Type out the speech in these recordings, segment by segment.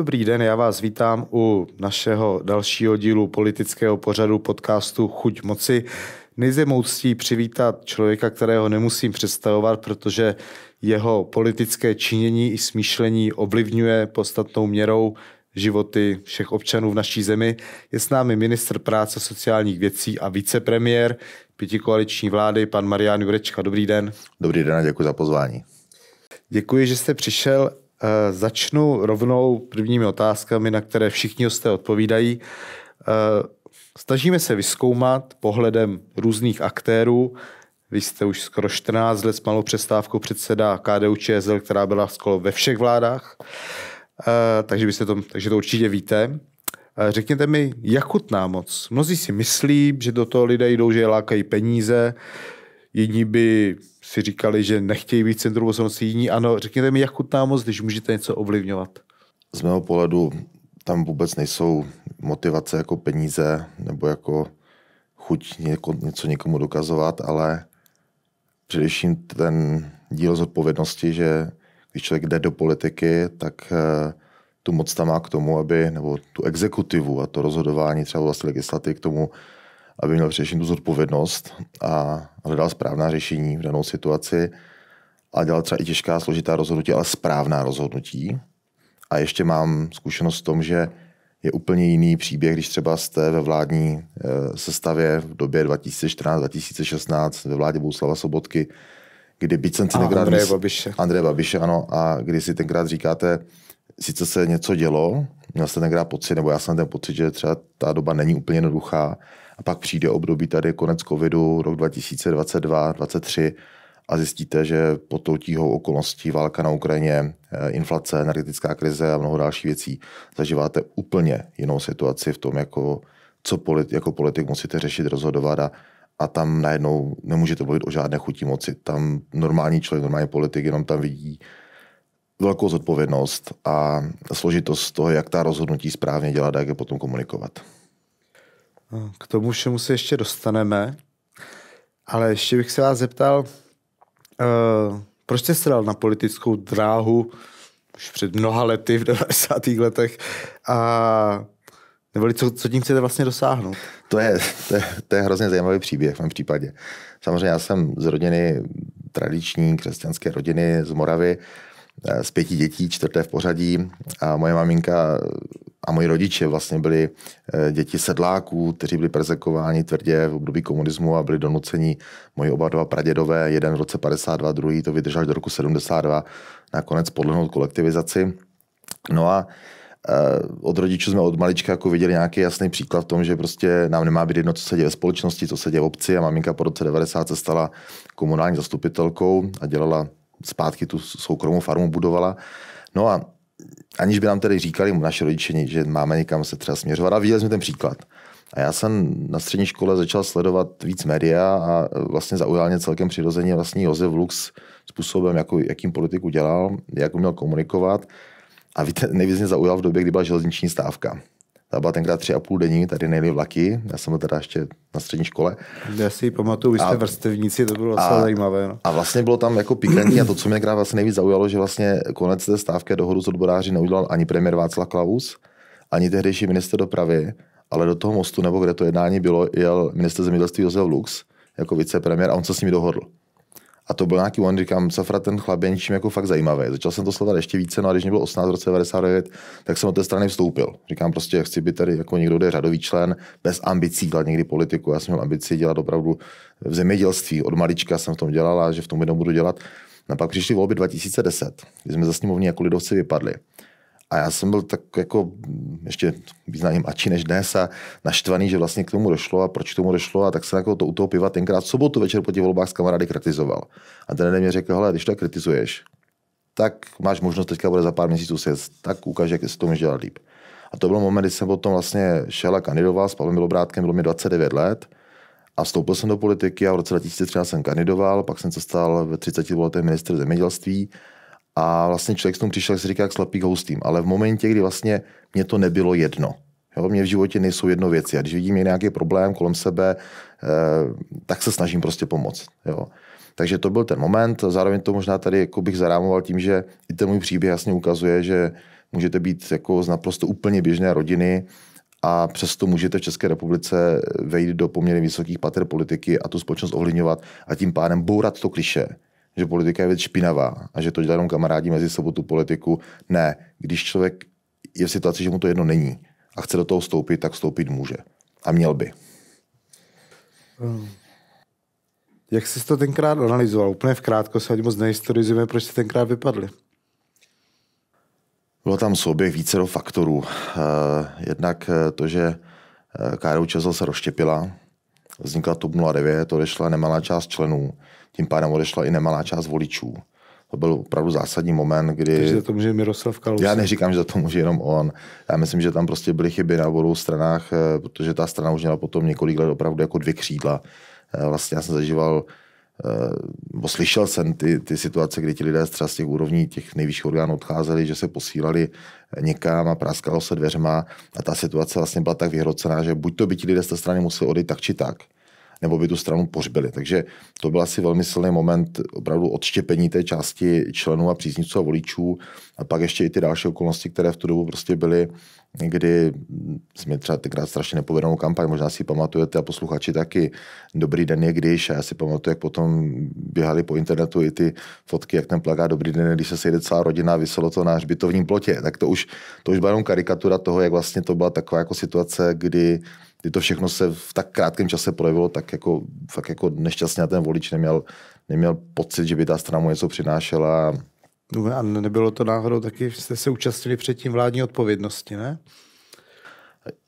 Dobrý den, já vás vítám u našeho dalšího dílu politického pořadu podcastu Chuť moci. Nejzemou přivítat člověka, kterého nemusím představovat, protože jeho politické činění i smýšlení ovlivňuje podstatnou měrou životy všech občanů v naší zemi. Je s námi ministr práce sociálních věcí a vicepremiér pětikoaliční vlády, pan Marian Jurečka. Dobrý den. Dobrý den a děkuji za pozvání. Děkuji, že jste přišel Eh, začnu rovnou prvními otázkami, na které všichni jste odpovídají. Eh, snažíme se vyskoumat pohledem různých aktérů. Vy jste už skoro 14 let s malou přestávkou předseda KDU ČSL, která byla skoro ve všech vládách, eh, takže, byste to, takže to určitě víte. Řekněte mi, chutná moc. Mnozí si myslí, že do toho lidé jdou, že je lákají peníze. Jedni by si říkali, že nechtějí být centrum pozornosti jiní. Ano, řekněte mi, jak chutná moc, když můžete něco ovlivňovat? Z mého pohledu tam vůbec nejsou motivace jako peníze nebo jako chuť něko, něco někomu dokazovat, ale především ten díl odpovědnosti, že když člověk jde do politiky, tak eh, tu moc tam má k tomu, aby, nebo tu exekutivu a to rozhodování třeba vlastně legislativy k tomu, aby měl především tu zodpovědnost a hledal správná řešení v danou situaci a dělal třeba i těžká, složitá rozhodnutí, ale správná rozhodnutí. A ještě mám zkušenost v tom, že je úplně jiný příběh, když třeba jste ve vládní eh, sestavě v době 2014-2016 ve vládě Bouslava Sobotky, kdy byť jsem si tenkrát... Andreje Babiše. Andreje Babiše, ano. A kdy si tenkrát říkáte, sice se něco dělo, měl jste tenkrát pocit, nebo já jsem ten pocit, že třeba ta doba není úplně jednoduchá, a pak přijde období tady konec covidu, rok 2022, 2023 a zjistíte, že pod tou tíhou okolností válka na Ukrajině, eh, inflace, energetická krize a mnoho dalších věcí zažíváte úplně jinou situaci v tom, jako co politi- jako politik musíte řešit, rozhodovat a, a tam najednou nemůžete mluvit o žádné chutí moci. Tam normální člověk, normální politik jenom tam vidí velkou zodpovědnost a složitost toho, jak ta rozhodnutí správně dělat a jak je potom komunikovat. K tomu všemu se ještě dostaneme, ale ještě bych se vás zeptal, uh, proč jste se dal na politickou dráhu už před mnoha lety, v 90. letech, a nebo co, co tím chcete vlastně dosáhnout? To je, to, je, to je hrozně zajímavý příběh v mém případě. Samozřejmě já jsem z rodiny tradiční křesťanské rodiny z Moravy, eh, z pěti dětí, čtvrté v pořadí. A moje maminka a moji rodiče vlastně byli eh, děti sedláků, kteří byli prezekováni tvrdě v období komunismu a byli donuceni moji oba dva pradědové, jeden v roce 52, druhý to vydržel do roku 72, nakonec podlehnout kolektivizaci. No a eh, od rodičů jsme od malička jako viděli nějaký jasný příklad v tom, že prostě nám nemá být jedno, co se děje ve společnosti, co se děje v obci a maminka po roce 90 se stala komunální zastupitelkou a dělala zpátky tu soukromou farmu, budovala. No a aniž by nám tedy říkali naše rodiče, že máme někam se třeba směřovat. A viděli jsme ten příklad. A já jsem na střední škole začal sledovat víc média a e, vlastně zaujal mě celkem přirozeně vlastně Josef Lux způsobem, jako, jakým politiku dělal, jak uměl komunikovat. A nejvíc mě zaujal v době, kdy byla železniční stávka. Ta byla tenkrát tři a půl denní, tady nejeli vlaky, já jsem byl teda ještě na střední škole. Já si ji pamatuju, vy jste a, vrstevníci, to bylo docela zajímavé. No. A vlastně bylo tam jako pikantní a to, co mě krát vlastně nejvíc zaujalo, že vlastně konec té stávky dohodu s odboráři neudělal ani premiér Václav Klaus, ani tehdejší minister dopravy, ale do toho mostu, nebo kde to jednání bylo, jel minister zemědělství Josef Lux jako vicepremiér a on se s nimi dohodl. A to byl nějaký one, říkám, Safra ten chlap je něčím jako fakt zajímavý. Začal jsem to sledovat ještě více, no a když mě bylo 18 v roce 99, tak jsem od té strany vstoupil. Říkám prostě, jak chci být tady jako někdo, kdo je řadový člen, bez ambicí dělat někdy politiku. Já jsem měl ambici dělat opravdu v zemědělství. Od malička jsem v tom dělal a že v tom jednou budu dělat. No a pak přišli volby 2010, kdy jsme za sněmovní jako lidovci vypadli. A já jsem byl tak jako ještě významně mladší než dnes a naštvaný, že vlastně k tomu došlo a proč k tomu došlo. A tak jsem jako to u toho piva tenkrát v sobotu večer po těch volbách s kamarády kritizoval. A ten mě řekl, hele, když to kritizuješ, tak máš možnost teďka bude za pár měsíců se tak ukáže, jak se to může dělat líp. A to byl moment, kdy jsem potom vlastně šel a kandidoval s Pavlem Milobrátkem, bylo mi 29 let a vstoupil jsem do politiky a v roce 2013 jsem kandidoval, pak jsem se stal ve 30 letech minister zemědělství a vlastně člověk s tomu přišel, jak se říká, jak slepý k hustým. Ale v momentě, kdy vlastně mě to nebylo jedno, Jo, mě v životě nejsou jedno věci. A když vidím nějaký problém kolem sebe, eh, tak se snažím prostě pomoct. Jo. Takže to byl ten moment. Zároveň to možná tady jako bych zarámoval tím, že i ten můj příběh jasně ukazuje, že můžete být jako z naprosto úplně běžné rodiny a přesto můžete v České republice vejít do poměrně vysokých pater politiky a tu společnost ovlivňovat a tím pádem bourat to kliše, že politika je věc špinavá a že to dělá jenom kamarádi mezi sebou tu politiku. Ne, když člověk je v situaci, že mu to jedno není a chce do toho vstoupit, tak vstoupit může. A měl by. Hmm. Jak jsi to tenkrát analyzoval? Úplně v krátko se ať moc nehistorizujeme, proč jste tenkrát vypadli. Bylo tam souběh více do faktorů. Eh, jednak eh, to, že eh, KDU Česl se rozštěpila, vznikla TOP 09, odešla nemalá část členů, tím pádem odešla i nemalá část voličů. To byl opravdu zásadní moment, kdy... Takže za to může Miroslav Kalus. Já neříkám, že za to může jenom on. Já myslím, že tam prostě byly chyby na obou stranách, eh, protože ta strana už měla potom několik let opravdu jako dvě křídla. Eh, vlastně já jsem zažíval bo eh, slyšel jsem ty, ty situace, kdy ti lidé z těch úrovní těch nejvyšších orgánů odcházeli, že se posílali někam a práskalo se dveřma a ta situace vlastně byla tak vyhrocená, že buď to by ti lidé z té strany museli odejít tak či tak, nebo by tu stranu pořbili. Takže to byl asi velmi silný moment opravdu odštěpení té části členů a příznivců a voličů a pak ještě i ty další okolnosti, které v tu dobu prostě byly, kdy jsme třeba tenkrát strašně nepovedenou kampaň, možná si ji pamatujete a posluchači taky. Dobrý den je když, a já si pamatuju, jak potom běhali po internetu i ty fotky, jak ten plakát Dobrý den, když se sejde celá rodina, vyselo to na hřbitovním plotě. Tak to už, to už byla jenom karikatura toho, jak vlastně to byla taková jako situace, kdy kdy to všechno se v tak krátkém čase projevilo, tak jako, fakt jako nešťastně ten volič neměl, neměl pocit, že by ta strana mu něco přinášela No, a nebylo to náhodou taky, jste se účastnili předtím vládní odpovědnosti, ne?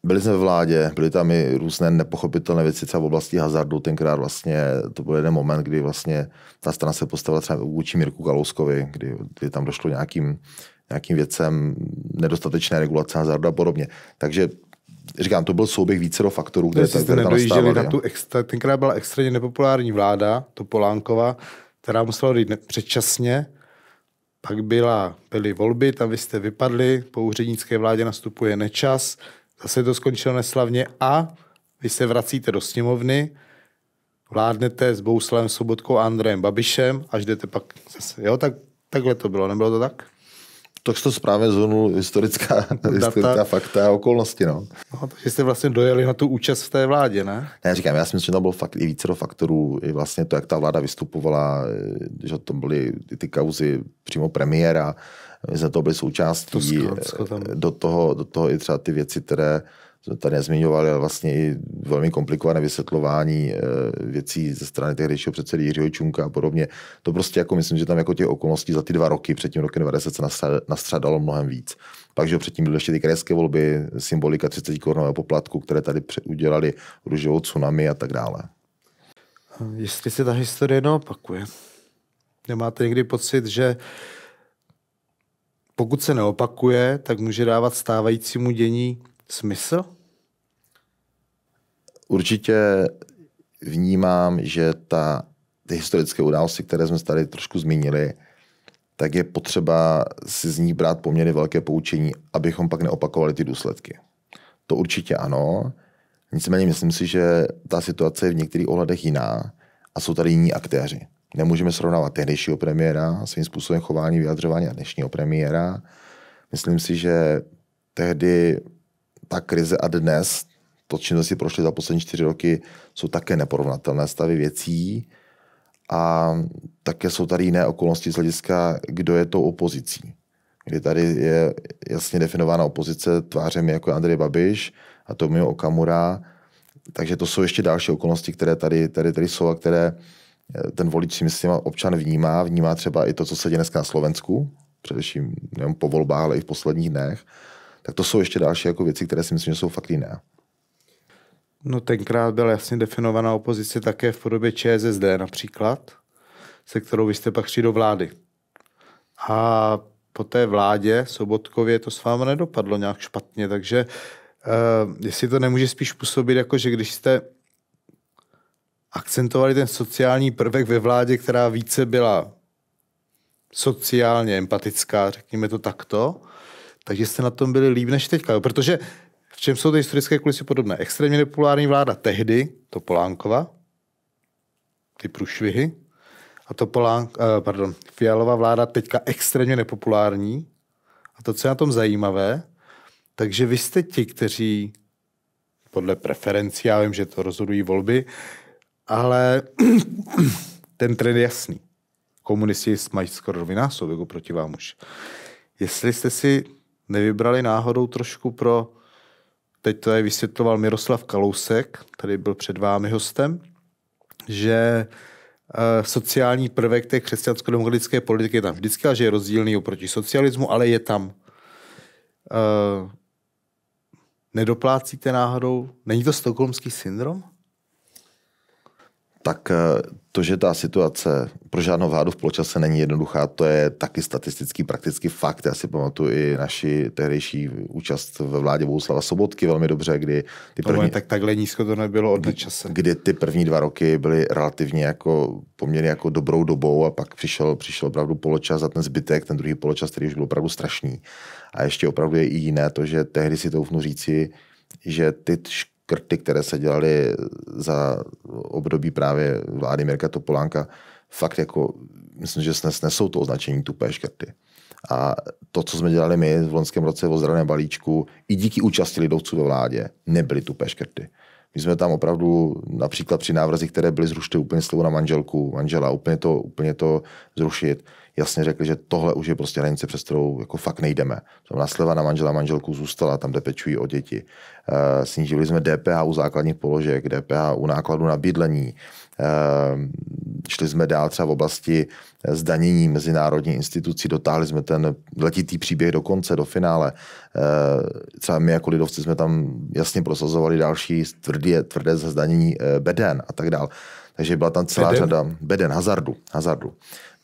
Byli jsme v vládě, byly tam i různé nepochopitelné věci třeba v oblasti hazardu. Tenkrát vlastně to byl jeden moment, kdy vlastně ta strana se postavila třeba vůči Mirku Kalouskovi, kdy, kdy tam došlo nějakým, nějakým věcem nedostatečné regulace hazardu a podobně. Takže říkám, to byl souběh vícero faktorů, které, tam, které tam nastávaly. Na tu extra, tenkrát byla extrémně nepopulární vláda, to Polánkova, která musela odejít předčasně pak byla, byly volby, tam vy jste vypadli, po úřednické vládě nastupuje nečas, zase to skončilo neslavně a vy se vracíte do sněmovny, vládnete s Bouslem Sobotkou a Andrejem Babišem až jdete pak zase. Jo, tak, takhle to bylo, nebylo to tak? To to správně zhrnul historická, historická fakta a okolnosti. No. no. takže jste vlastně dojeli na tu účast v té vládě, ne? Ne, říkám, já si myslím, že tam bylo fakt i více do faktorů. I vlastně to, jak ta vláda vystupovala, e, že to byly ty kauzy přímo premiéra, my jsme to byli součástí. To e, do, toho, do toho i třeba ty věci, které jsme tady nezmiňovali, ale vlastně i velmi komplikované vysvětlování eh, věcí ze strany tehdejšího předsedy Jiřího Čunka a podobně. To prostě jako myslím, že tam jako těch okolností za ty dva roky před tím rokem 90 se nastřádalo mnohem víc. Pak, že předtím byly ještě ty krajské volby, symbolika 30 korunového poplatku, které tady udělali růžovou tsunami a tak dále. Jestli se ta historie neopakuje, nemáte někdy pocit, že pokud se neopakuje, tak může dávat stávajícímu dění smysl? Určitě vnímám, že ta, ty historické události, které jsme tady trošku zmínili, tak je potřeba si z ní brát poměrně velké poučení, abychom pak neopakovali ty důsledky. To určitě ano. Nicméně myslím si, že ta situace je v některých ohledech jiná a jsou tady jiní aktéři. Nemůžeme srovnávat tehdejšího premiéra, svým způsobem chování, vyjadřování a dnešního premiéra. Myslím si, že tehdy ta krize a dnes, to, čím si prošli za poslední čtyři roky, jsou také neporovnatelné stavy věcí a také jsou tady jiné okolnosti z hlediska, kdo je tou opozicí. Kdy tady je jasně definována opozice tvářemi jako Andrej Babiš a Tomio Okamura, takže to jsou ještě další okolnosti, které tady, tady, tady jsou a které eh, ten volič si myslím občan vnímá. Vnímá třeba i to, co se děje dneska na Slovensku, především nejen po volbách, ale i v posledních dnech tak to jsou ještě další jako věci, které si myslím, že jsou fakt jiné. No tenkrát byla jasně definovaná opozice také v podobě ČSSD například, se kterou vy jste pak šli do vlády. A po té vládě Sobotkově to s vámi nedopadlo nějak špatně, takže uh, jestli to nemůže spíš působit jako, že když jste akcentovali ten sociální prvek ve vládě, která více byla sociálně empatická, řekněme to takto, takže jste na tom byli líp než teďka. Protože v čem jsou ty historické kulisy podobné? Extrémně nepopulární vláda tehdy, to Polánkova, ty průšvihy, a to Polánk, eh, pardon, Fialová vláda teďka extrémně nepopulární. A to, co je na tom zajímavé, takže vy jste ti, kteří podle preferencí, já vím, že to rozhodují volby, ale ten trend je jasný. Komunisti mají skoro dvojnásobek jako proti vám už. Jestli jste si nevybrali náhodou trošku pro, teď to je vysvětloval Miroslav Kalousek, tady byl před vámi hostem, že eh, sociální prvek té křesťansko-demokratické politiky je tam vždycky, že je rozdílný oproti socialismu, ale je tam. Eh, nedoplácíte náhodou? Není to stokholmský syndrom? Tak eh, to, že ta situace pro žádnou vládu v poločase není jednoduchá, to je taky statistický prakticky fakt. Já si pamatuju i naši tehdejší účast ve vládě Bohuslava Sobotky velmi dobře, kdy ty první... tak takhle nízko to nebylo od čase. Kdy ty první dva roky byly relativně jako poměrně jako dobrou dobou a pak přišel, přišel opravdu poločas a ten zbytek, ten druhý poločas, který už byl opravdu strašný. A ještě opravdu je i jiné to, že tehdy si to říci, že ty škrty, které se dělaly za období právě vlády Mirka Topolánka, fakt jako, myslím, že nesou to označení tupé škrty. A to, co jsme dělali my v loňském roce v ozdravném balíčku, i díky účasti lidovců ve vládě, nebyly tupé škrty. My jsme tam opravdu například při návrzích, které byly zrušty, úplně slovo na manželku, manžela, úplně to, úplně to zrušit jasně řekli, že tohle už je prostě hranice, přes kterou jako fakt nejdeme. To znamená, sleva na manžela manželku zůstala, tam, kde pečují o děti. Eh, snížili jsme DPH u základních položek, DPH u nákladu na bydlení. Eh, šli jsme dál třeba v oblasti zdanění mezinárodní institucí, dotáhli jsme ten letitý příběh do konce, do finále. Eh, třeba my jako lidovci jsme tam jasně prosazovali další tvrdě, tvrdé zdanění beden a tak dále. Takže byla tam celá Beden? řada, beden, hazardu, hazardu.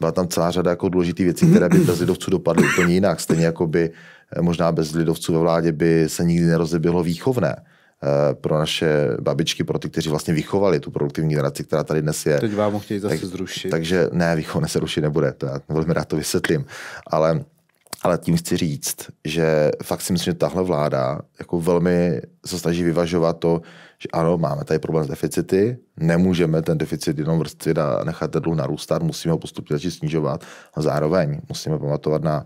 Byla tam celá řada jako důležitých věcí, které by bez lidovců dopadly úplně jinak. Stejně jako by eh, možná bez lidovců ve vládě by se nikdy nerozeběhlo výchovné eh, pro naše babičky, pro ty, kteří vlastně vychovali tu produktivní generaci, která tady dnes je. Teď vám ho chtějí zase tak, zrušit. Takže ne, výchovné se rušit nebude, to já velmi rád to vysvětlím. Ale ale tím chci říct, že fakt si myslím, že tahle vláda jako velmi se snaží vyvažovat to, že ano, máme tady problém s deficity, nemůžeme ten deficit jenom vrstvit a nechat ten dluh narůstat, musíme ho postupně začít snižovat a zároveň musíme pamatovat na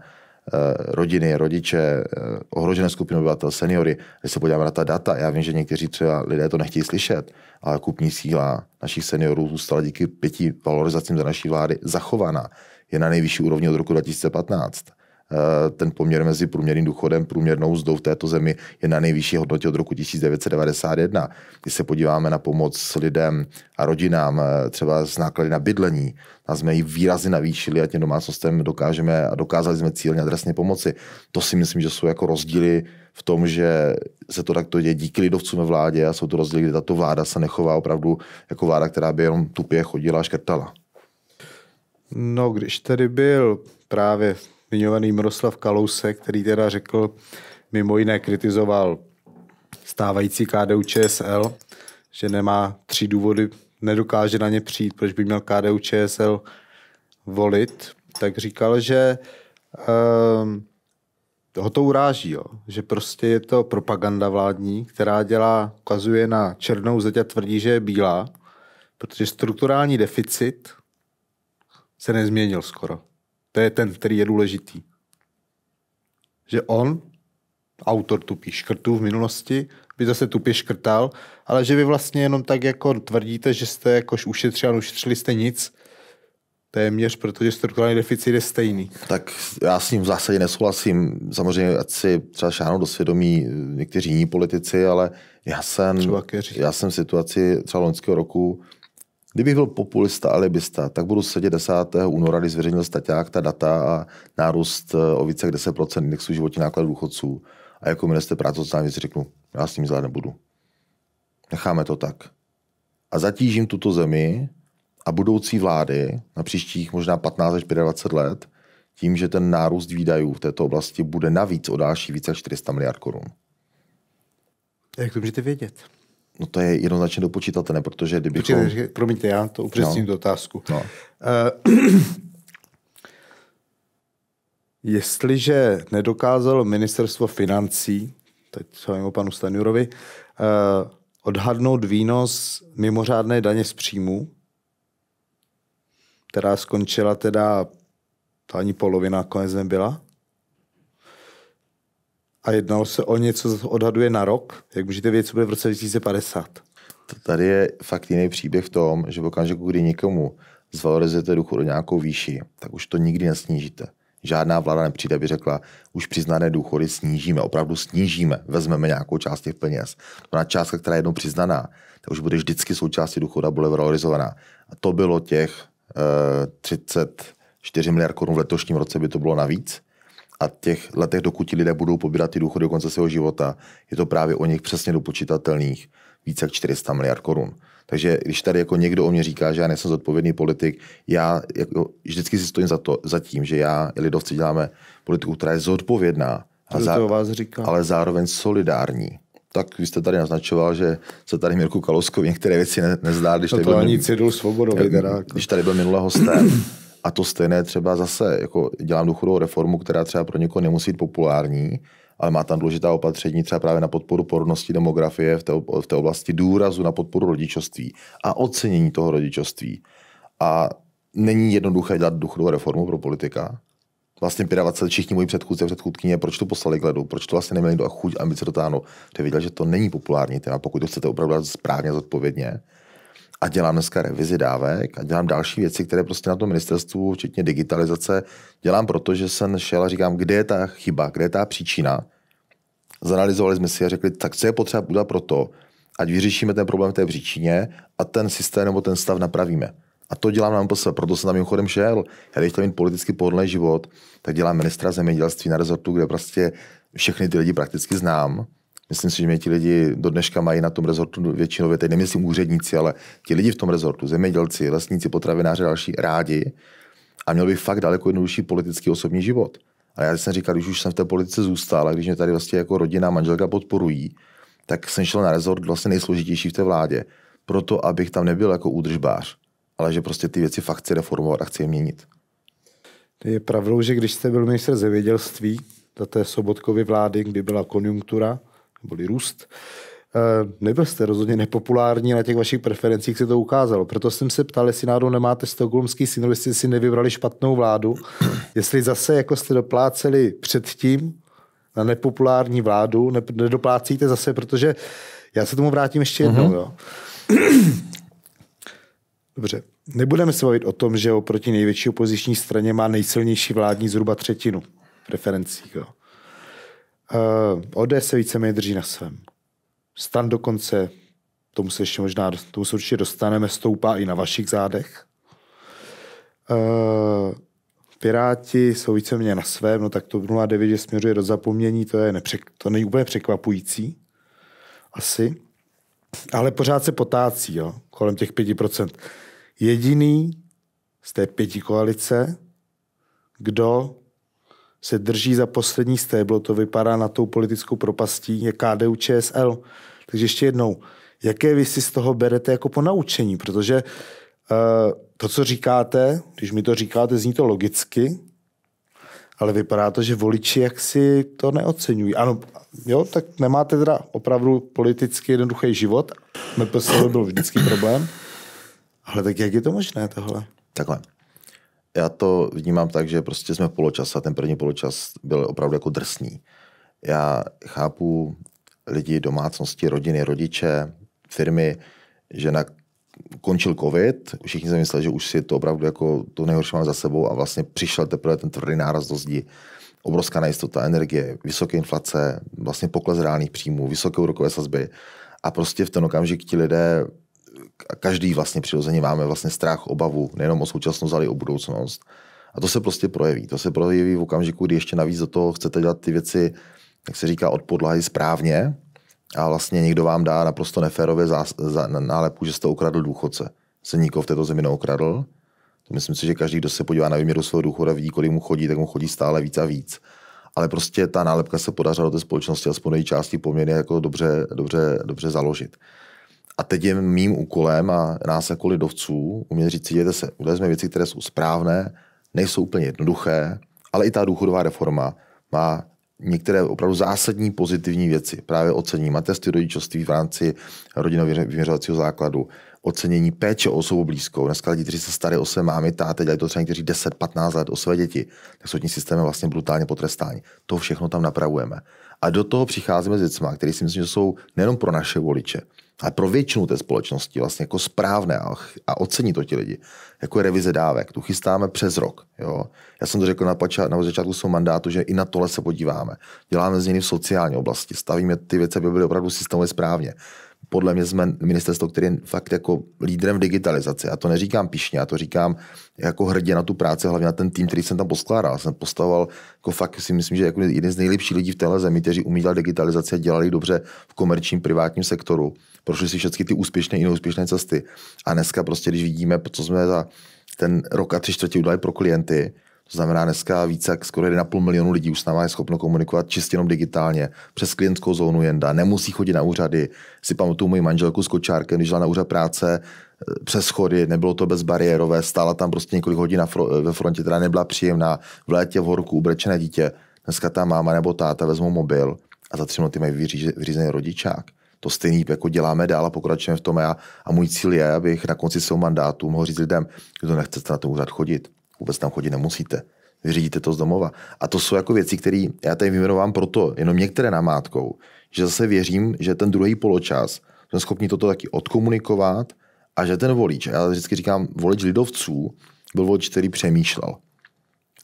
eh, rodiny, rodiče, eh, ohrožené skupiny obyvatel, seniory. Když se podíváme na ta data, já vím, že někteří třeba lidé to nechtějí slyšet, ale kupní síla našich seniorů zůstala díky pěti valorizacím za naší vlády zachovaná. Je na nejvyšší úrovni od roku 2015. Eh, ten poměr mezi průměrným důchodem, průměrnou zdou v této zemi je na nejvyšší hodnotě od roku 1991. Když se podíváme na pomoc lidem a rodinám, eh, třeba z náklady na bydlení, a jsme ji výrazně navýšili a těm domácnostem dokážeme a dokázali jsme cílně adresně pomoci. To si myslím, že jsou jako rozdíly v tom, že se to takto děje díky lidovcům ve vládě a jsou to rozdíly, kdy tato vláda se nechová opravdu jako vláda, která by jenom tupě chodila a škrtala. No, když tady byl právě zmiňovaný Miroslav Kalousek, který teda řekl, mimo jiné kritizoval stávající KDU ČSL, že nemá tři důvody, nedokáže na ně přijít, proč by měl KDU ČSL volit, tak říkal, že um, ho to uráží, jo. že prostě je to propaganda vládní, která dělá, ukazuje na černou zeď a tvrdí, že je bílá, protože strukturální deficit se nezměnil skoro. To je ten, který je důležitý. Že on, autor tupých škrtů v minulosti, by zase tupě škrtal, ale že vy vlastně jenom tak jako tvrdíte, že jste jakož ušetřili a ušetřili jste nic, téměř, protože strukturální deficit je stejný. Tak já s ním v zásadě nesouhlasím. Samozřejmě, ať si třeba šáhnou do svědomí někteří jiní politici, ale já jsem, já jsem situaci třeba loňského roku Kdybych byl populista alibista, tak budu sedět 10. února, kdy zveřejnil staťák ta data a nárůst eh, o více jak 10% indexu životní nákladů důchodců. A jako minister práce sociální věci řeknu, já s tím zle nebudu. Necháme to tak. A zatížím tuto zemi a budoucí vlády na příštích možná 15 až 25 let tím, že ten nárůst výdajů v této oblasti bude navíc o další více 400 miliard korun. Jak to můžete vědět? No to je jednoznačně dopočítatelné, protože kdybychom... promiňte, já to upřesním no. do otázku. No. Eh, jestliže nedokázalo ministerstvo financí, teď se o panu Stanjurovi, eh, odhadnout výnos mimořádné daně z příjmu, která skončila teda, to ani polovina konec nebyla, a jednalo se o něco, co odhaduje na rok. Jak můžete vědět, co bude v roce 2050? Tady je fakt jiný příběh v tom, že v okamžiku, kdy někomu zvalorizujete důchod o nějakou výši, tak už to nikdy nesnížíte. Žádná vláda nepřijde, aby řekla, už přiznané důchody snížíme, opravdu snížíme, vezmeme nějakou část těch peněz. Ona částka, která je jednou přiznaná, tak už bude vždycky součástí důchoda, bude valorizovaná. A to bylo těch e, eh, 34 miliard korun v letošním roce, by to bylo navíc a těch letech, dokud ti lidé budou pobírat ty důchody do konce svého života, je to právě o nich přesně dopočítatelných více jak 400 miliard korun. Takže když tady jako někdo o mě říká, že já nejsem zodpovědný politik, já jako vždycky si stojím za, to, za tím, že já lidovci děláme politiku, která je zodpovědná, a zá, vás říká. ale zároveň solidární. Tak vy jste tady naznačoval, že se tady Mirku Kalouskovi některé věci ne, nezdá, když to no tady, to byl, ani Cyril Svobodovi, eh, jako- když tady byl minulého hostem, a to stejné třeba zase, jako dělám důchodovou reformu, která třeba pro někoho nemusí být populární, ale má tam důležitá opatření třeba právě na podporu porodnosti demografie v té, v té oblasti důrazu na podporu rodičovství a ocenění toho rodičovství. A není jednoduché dělat důchodovou reformu pro politika. Vlastně 25 všichni moji předchůdce, předchůdkyně, proč to poslali k ledu, proč to vlastně neměli do a chuť ambice dotáhnout, že viděl, že to není populární téma, pokud to chcete opravdu správně zodpovědně, a dělám dneska revizi dávek a dělám další věci, které prostě na tom ministerstvu, včetně digitalizace, dělám proto, že jsem šel a říkám, kde je ta chyba, kde je ta příčina. Zanalizovali jsme si a řekli, tak co je potřeba udělat pro to, ať vyřešíme ten problém v té příčině a ten systém nebo ten stav napravíme. A to dělám na MPSV, proto jsem tam mimochodem šel. Já když to mít politicky pohodlný život, tak dělám ministra zemědělství na rezortu, kde prostě všechny ty lidi prakticky znám Myslím si, že mě ti lidi do dneška mají na tom rezortu většinově, teď nemyslím úředníci, ale ti lidi v tom rezortu, zemědělci, lesníci, potravináři, další rádi. A měl bych fakt daleko jednodušší politický osobní život. A já jsem říkal, když už jsem v té politice zůstal, a když mě tady vlastně jako rodina manželka podporují, tak jsem šel na rezort vlastně nejsložitější v té vládě. Proto, abych tam nebyl jako údržbář, ale že prostě ty věci fakt chci reformovat a chci je měnit. Je pravdou, že když jste byl minister zemědělství za té sobotkovy vlády, kdy byla konjunktura, neboli růst, eh, nebyl jste rozhodně nepopulární, na těch vašich preferencích se to ukázalo. Proto jsem se ptal, jestli náhodou nemáte stokholmský syndrom, jestli si nevybrali špatnou vládu, jestli zase jako jste dopláceli předtím na nepopulární vládu, nedoplácíte zase, protože já se tomu vrátím ještě jednou. Mm-hmm. Jo. Dobře, nebudeme se bavit o tom, že oproti největší opoziční straně má nejsilnější vládní zhruba třetinu preferencích. Jo. Uh, ODS se mě drží na svém. Stan dokonce, tomu se ještě možná, tomu se určitě dostaneme, stoupá i na vašich zádech. Uh, Piráti jsou více mě na svém, no tak to 09, že směřuje do zapomnění, to je nepřek, to není úplně překvapující. Asi. Ale pořád se potácí, jo, kolem těch 5%. Jediný z té pěti koalice, kdo se drží za poslední stéblo, to vypadá na tou politickou propastí, je KDU ČSL. Takže ještě jednou, jaké vy si z toho berete jako po naučení? Protože uh, to, co říkáte, když mi to říkáte, zní to logicky, ale vypadá to, že voliči jaksi to neocenují. Ano, jo, tak nemáte teda opravdu politicky jednoduchý život. MPSL byl vždycky problém. Ale tak jak je to možné tohle? Takhle já to vnímám tak, že prostě jsme v poločase a ten první poločas byl opravdu jako drsný. Já chápu lidi, domácnosti, rodiny, rodiče, firmy, že na končil covid, všichni si mysleli, že už si to opravdu jako to nejhorší máme za sebou a vlastně přišel teprve ten tvrdý náraz do zdi. Obrovská nejistota, energie, vysoké inflace, vlastně pokles reálných příjmů, vysoké úrokové sazby. A prostě v ten okamžik ti lidé každý vlastně přirozeně máme vlastně strach, obavu, nejenom o současnost, ale i o budoucnost. A to se prostě projeví. To se projeví v okamžiku, kdy ještě navíc do toho chcete dělat ty věci, jak se říká, od podlahy správně a vlastně někdo vám dá naprosto neférově zás, za, nálepu, že jste ukradl důchodce. Se nikoho v této zemi neukradl. To myslím si, že každý, kdo se podívá na výměru svého důchodu a vidí, kolik mu chodí, tak mu chodí stále víc a víc. Ale prostě ta nálepka se podařila do té společnosti aspoň její části poměrně jako dobře, dobře, dobře založit. A teď je mým úkolem a nás jako lidovců umět říct, cítěte se, udělali jsme věci, které jsou správné, nejsou úplně jednoduché, ale i ta důchodová reforma má některé opravdu zásadní pozitivní věci. Právě ocenění matesty rodičovství v rámci rodinného vyměřovacího základu, ocenění péče o osobu blízkou. Dneska lidi, kteří se starí o své mámy, táty, dělají to třeba někteří 10-15 let o své děti, tak jsou tím systémem vlastně brutálně potrestáni. To všechno tam napravujeme. A do toho přicházíme s věcmi, které si myslím, že jsou nejenom pro naše voliče, ale pro většinu té společnosti vlastně jako správné a, a ocení to ti lidi, jako je revize dávek. Tu chystáme přes rok. Jo? Já jsem to řekl na, pača, na začátku svého mandátu, že i na tohle se podíváme. Děláme změny v sociální oblasti, stavíme ty věci, aby byly opravdu systémově správně podle mě jsme ministerstvo, které je fakt jako lídrem v digitalizaci. A to neříkám pišně, já to říkám jako hrdě na tu práci, hlavně na ten tým, který jsem tam poskládal. Jsem postavoval, jako fakt si myslím, že jako jeden z nejlepších lidí v téhle zemi, kteří umí dělat digitalizaci a dělali dobře v komerčním privátním sektoru. Prošli si všechny ty úspěšné i neúspěšné cesty. A dneska prostě, když vidíme, co jsme za ten rok a tři čtvrtě udělali pro klienty, to znamená, dneska více jak skoro 1,5 milionu lidí už s náma je schopno komunikovat čistě jenom digitálně, přes klientskou zónu jenda, nemusí chodit na úřady. Si pamatuju moji manželku s kočárkem, když na úřad práce eh, přes schody, nebylo to bezbariérové, stála tam prostě několik hodin na fro- ve frontě, která nebyla příjemná, v létě v horku ubrečené dítě. Dneska ta máma nebo táta vezmou mobil a za tři minuty mají vyřízený rodičák to stejný jako děláme dál a pokračujeme v tom. A, a můj cíl je, abych na konci svého mandátu mohl říct lidem, kdo nechce na tom úřad chodit, Vůbec tam chodit nemusíte. Vyřídíte to z domova. A to jsou jako věci, které já tady vyjmenovám proto, jenom některé namátkou, že zase věřím, že ten druhý poločas jsme schopni toto taky odkomunikovat a že ten volič, já vždycky říkám, volič lidovců byl volič, který přemýšlel.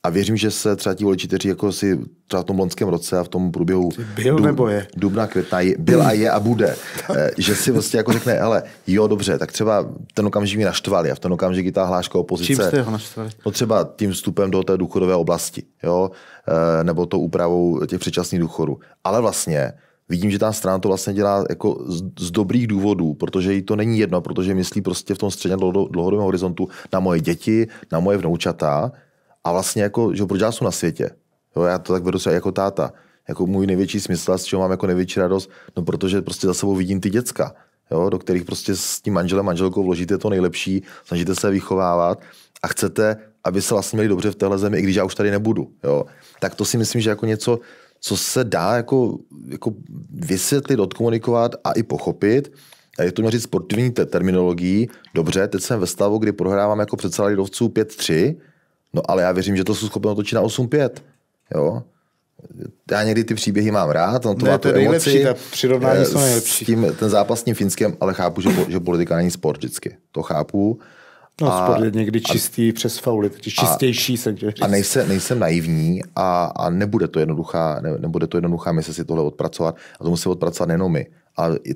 A věřím, že se třeba ti voliči, kteří jako si třeba v tom loňském roce a v tom průběhu byl dů, nebo je? dubna, května je, byl a je a bude, eh, že si vlastně jako řekne, ale jo, dobře, tak třeba ten okamžik mi naštvali a v ten okamžik i ta hláška opozice. Čím jste ho naštvali? No třeba tím vstupem do té důchodové oblasti, jo, eh, nebo to úpravou těch předčasných důchodů. Ale vlastně vidím, že ta strana to vlastně dělá jako z, z dobrých důvodů, protože jí to není jedno, protože myslí prostě v tom středně dlouhodobém horizontu na moje děti, na moje vnoučata, a vlastně jako, že proč já jsem na světě? Jo, já to tak beru se jako táta. Jako můj největší smysl, a z čeho mám jako největší radost, no protože prostě za sebou vidím ty děcka, jo, do kterých prostě s tím manželem, manželkou vložíte to nejlepší, snažíte se vychovávat a chcete, aby se vlastně měli dobře v téhle zemi, i když já už tady nebudu. Jo. Tak to si myslím, že jako něco, co se dá jako, jako vysvětlit, odkomunikovat a i pochopit. A je to měl říct sportovní terminologií. Dobře, teď jsem ve stavu, kdy prohrávám jako předseda lidovců 5-3, No ale já věřím, že to jsou schopni otočit na 8-5. Jo? Já někdy ty příběhy mám rád, no to ne, má to, nejlepší, ta přirovnání eh, jsou nejlepší. S tím, ten zápas s tím Finskem, ale chápu, že, že politika není sport vždycky. To chápu. No, a, sport je někdy čistý a, přes fauly, takže čistější a, jsem tě A nejsem, nejsem naivní a, a nebude to jednoduchá, ne, nebude to jednoduchá my se si tohle odpracovat. A to musí odpracovat nejenom my, ale i,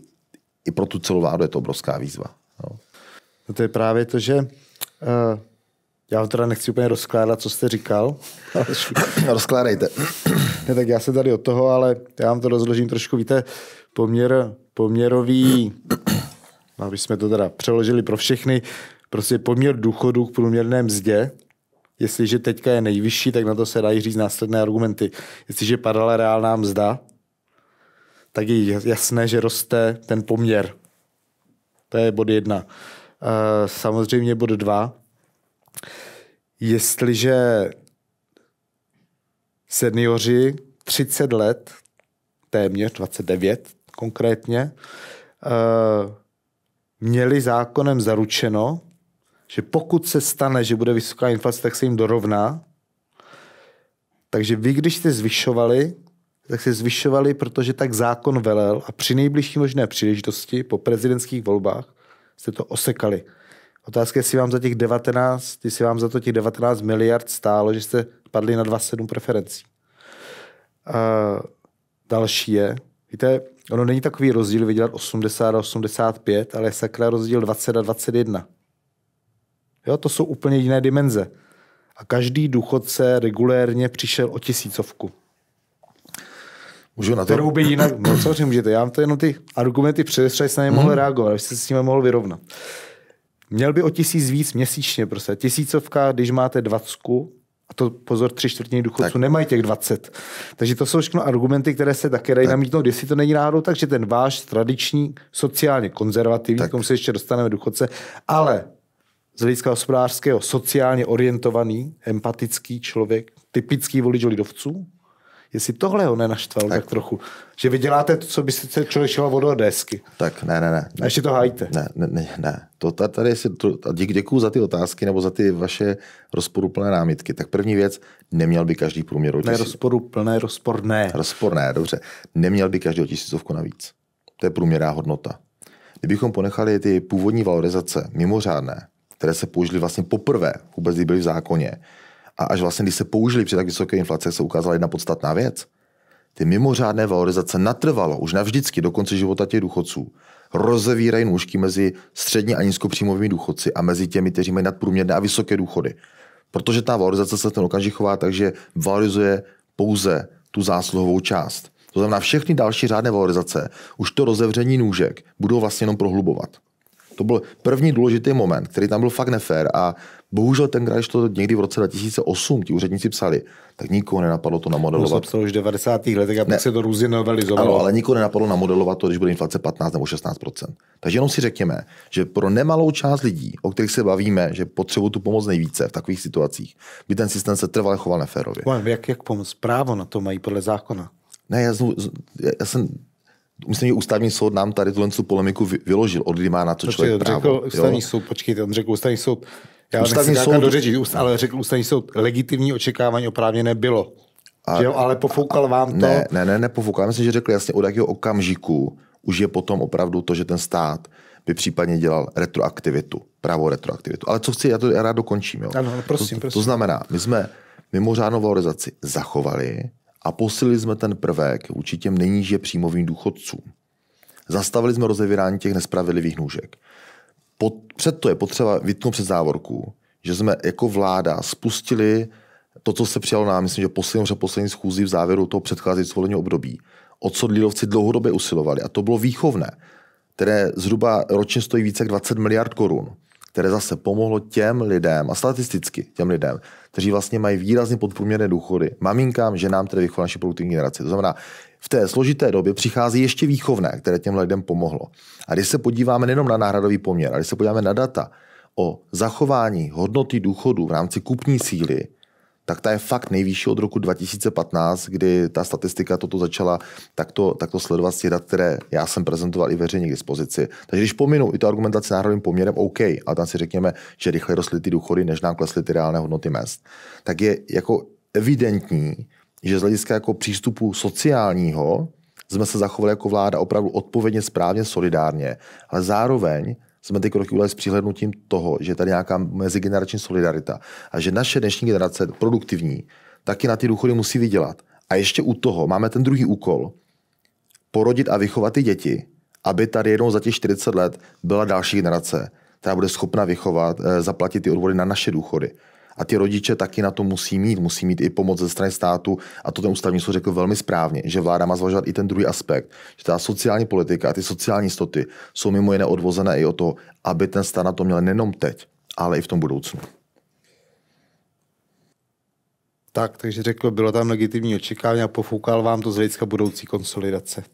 i pro tu celou vládu je to obrovská výzva. No. No to je právě to, že uh, já vám teda nechci úplně rozkládat, co jste říkal. Rozkládejte. ne, tak já se tady od toho, ale já vám to rozložím trošku. Víte, poměr, poměrový, aby no, jsme to teda přeložili pro všechny, prostě poměr důchodu k průměrné mzdě, jestliže teďka je nejvyšší, tak na to se dají říct následné argumenty. Jestliže padala reálná mzda, tak je jasné, že roste ten poměr. To je bod jedna. Eh, samozřejmě bod dva jestliže seniori 30 let, téměř 29 konkrétně, eh, měli zákonem zaručeno, že pokud se stane, že bude vysoká inflace, tak se jim dorovná. Takže vy, když jste zvyšovali, tak se zvyšovali, protože tak zákon velel a při nejbližší možné příležitosti po prezidentských volbách jste to osekali. Otázka je, jestli vám za těch 19, jestli vám za to těch 19 miliard stálo, že jste padli na 27 preferencí. A další je, víte, ono není takový rozdíl vydělat 80 a 85, ale je sakra rozdíl 20 a 21. Jo, to jsou úplně jiné dimenze. A každý důchodce regulérně přišel o tisícovku. Můžu na to? Kterou by jinak, no co můžete, já vám to jenom ty argumenty předestřeji, jsem na ně mohl mhm. reagovat, abyste se s nimi mohl vyrovnat. Uh, Měl by o tisíc víc měsíčně, prostě. Tisícovka, když máte dvacku, a to pozor, tři čtvrtiny důchodců nemají těch 20. Takže to jsou všechno argumenty, které se také dají tak. namítnout, jestli to není náhodou, takže ten váš tradiční sociálně konzervativní, tak. k tomu se ještě dostaneme důchodce, ale z hlediska hospodářského sociálně orientovaný, empatický člověk, typický volič lidovců, Jestli tohle ho nenaštval tak, tak trochu. Že vy děláte to, co byste člověk šel od desky. Tak ne, ne, ne. A ještě to hájíte. Ne, ne, ne. ne. To tady si, to, dík, děkuju za ty otázky nebo za ty vaše rozporuplné námitky. Tak první věc, neměl by každý průměr Ne, rozporuplné, rozporné. Rozporné, dobře. Neměl by každý o tisícovku navíc. To je průměrná hodnota. Kdybychom ponechali ty původní valorizace mimořádné, které se použili vlastně poprvé, vůbec byly v zákoně, a až vlastně, když se použili při tak vysoké inflaci, se ukázala jedna podstatná věc. Ty mimořádné valorizace natrvalo, už navždycky, do konce života těch důchodců, rozevírají nůžky mezi střední a nízkopříjmovými důchodci a mezi těmi, kteří mají nadprůměrné a vysoké důchody. Protože ta valorizace se ten okamžik chová tak, že valorizuje pouze tu zásluhovou část. To znamená, všechny další řádné valorizace už to rozevření nůžek budou vlastně jenom prohlubovat. To byl první důležitý moment, který tam byl fakt nefér a bohužel ten když to někdy v roce 2008 ti úředníci psali, tak nikoho nenapadlo to namodelovat. No, to už v 90. letech a pak se to různě novelizovalo. Ano, ale nikoho nenapadlo namodelovat to, když bude inflace 15 nebo 16 Takže jenom si řekněme, že pro nemalou část lidí, o kterých se bavíme, že potřebují tu pomoc nejvíce v takových situacích, by ten systém se trvale choval neférově. Jak, jak pomoc? Právo na to mají podle zákona. Ne, já, znovu, já jsem myslím, že ústavní soud nám tady tuhle polemiku vyložil, od kdy má na to počkej, právo. Řekl ústavní jo? soud, počkejte, on řekl ústavní soud, já ústavní soud... dořečit, ale řekl ústavní soud, legitimní očekávání oprávněné bylo. A, jo, ale pofoukal a, vám to? Ne, ne, ne, nepofoukal. Myslím, že řekl jasně, od jakého okamžiku už je potom opravdu to, že ten stát by případně dělal retroaktivitu, právo retroaktivitu. Ale co chci, já to já rád dokončím. Jo. Ano, prosím, to, prosím. To znamená, my jsme mimořádnou valorizaci zachovali, a posílili jsme ten prvek vůči těm nejníže příjmovým důchodcům. Zastavili jsme rozevírání těch nespravedlivých nůžek. Pod, to je potřeba vytknout před závorku, že jsme jako vláda spustili to, co se přijalo nám, myslím, že poslední že poslední schůzí v závěru toho předcházejícího volebního období, o co lidovci dlouhodobě usilovali. A to bylo výchovné, které zhruba ročně stojí více jak 20 miliard korun které zase pomohlo těm lidem, a statisticky těm lidem, kteří vlastně mají výrazně podprůměrné důchody, maminkám, ženám, které vychovaly naši produktivní generaci. To znamená, v té složité době přichází ještě výchovné, které těm lidem pomohlo. A když se podíváme nejenom na náhradový poměr, ale když se podíváme na data o zachování hodnoty důchodu v rámci kupní síly, tak ta je fakt nejvyšší od roku 2015, kdy ta statistika toto začala takto, takto sledovat z těch dat, které já jsem prezentoval i veřejně k dispozici. Takže když pominu i tu argumentaci národním poměrem, OK, a tam si řekněme, že rychle rostly ty důchody, než nám klesly ty reálné hodnoty mest, tak je jako evidentní, že z hlediska jako přístupu sociálního jsme se zachovali jako vláda opravdu odpovědně, správně, solidárně, ale zároveň jsme ty kroky udělali s přihlednutím toho, že je tady nějaká mezigenerační solidarita a že naše dnešní generace produktivní taky na ty důchody musí vydělat. A ještě u toho máme ten druhý úkol, porodit a vychovat ty děti, aby tady jednou za těch 40 let byla další generace, která bude schopna vychovat, eh, zaplatit ty odvody na naše důchody. A ty rodiče taky na to musí mít, musí mít i pomoc ze strany státu a to ten ústavní soud řekl velmi správně, že vláda má zvažovat i ten druhý aspekt, že ta sociální politika a ty sociální stoty, jsou mimo jiné odvozené i o to, aby ten stát na to měl nejenom teď, ale i v tom budoucnu. Tak, takže řekl, bylo tam legitimní očekávání a pofoukal vám to z hlediska budoucí konsolidace.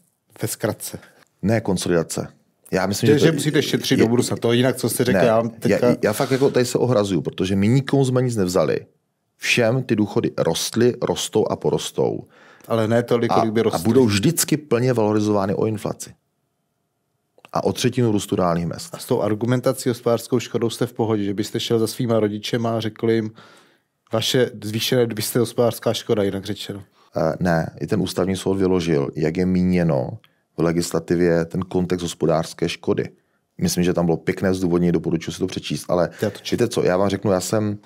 Ve zkratce. Ne konsolidace, já myslím, že, že, to, že musíte šetřit je, do budoucna, to jinak, co jste řekl. Ne, já, teďka... já, já fakt jako tady se ohrazuju, protože my nikomu jsme nic nevzali. Všem ty důchody rostly, rostou a porostou. Ale ne tolik, kolik by rostly. A budou vždycky plně valorizovány o inflaci. A o třetinu růstu reálných mest. A s tou argumentací spářskou škodou jste v pohodě, že byste šel za svýma rodičem a řekl jim, vaše zvýšené, byste hospodářská škoda, jinak řečeno. Uh, ne, i ten ústavní soud vyložil, jak je míněno, v legislativě ten kontext hospodářské škody. Myslím, že tam bylo pěkné zdůvodnění, doporučuji si to přečíst, ale to víte co, já vám řeknu, já jsem...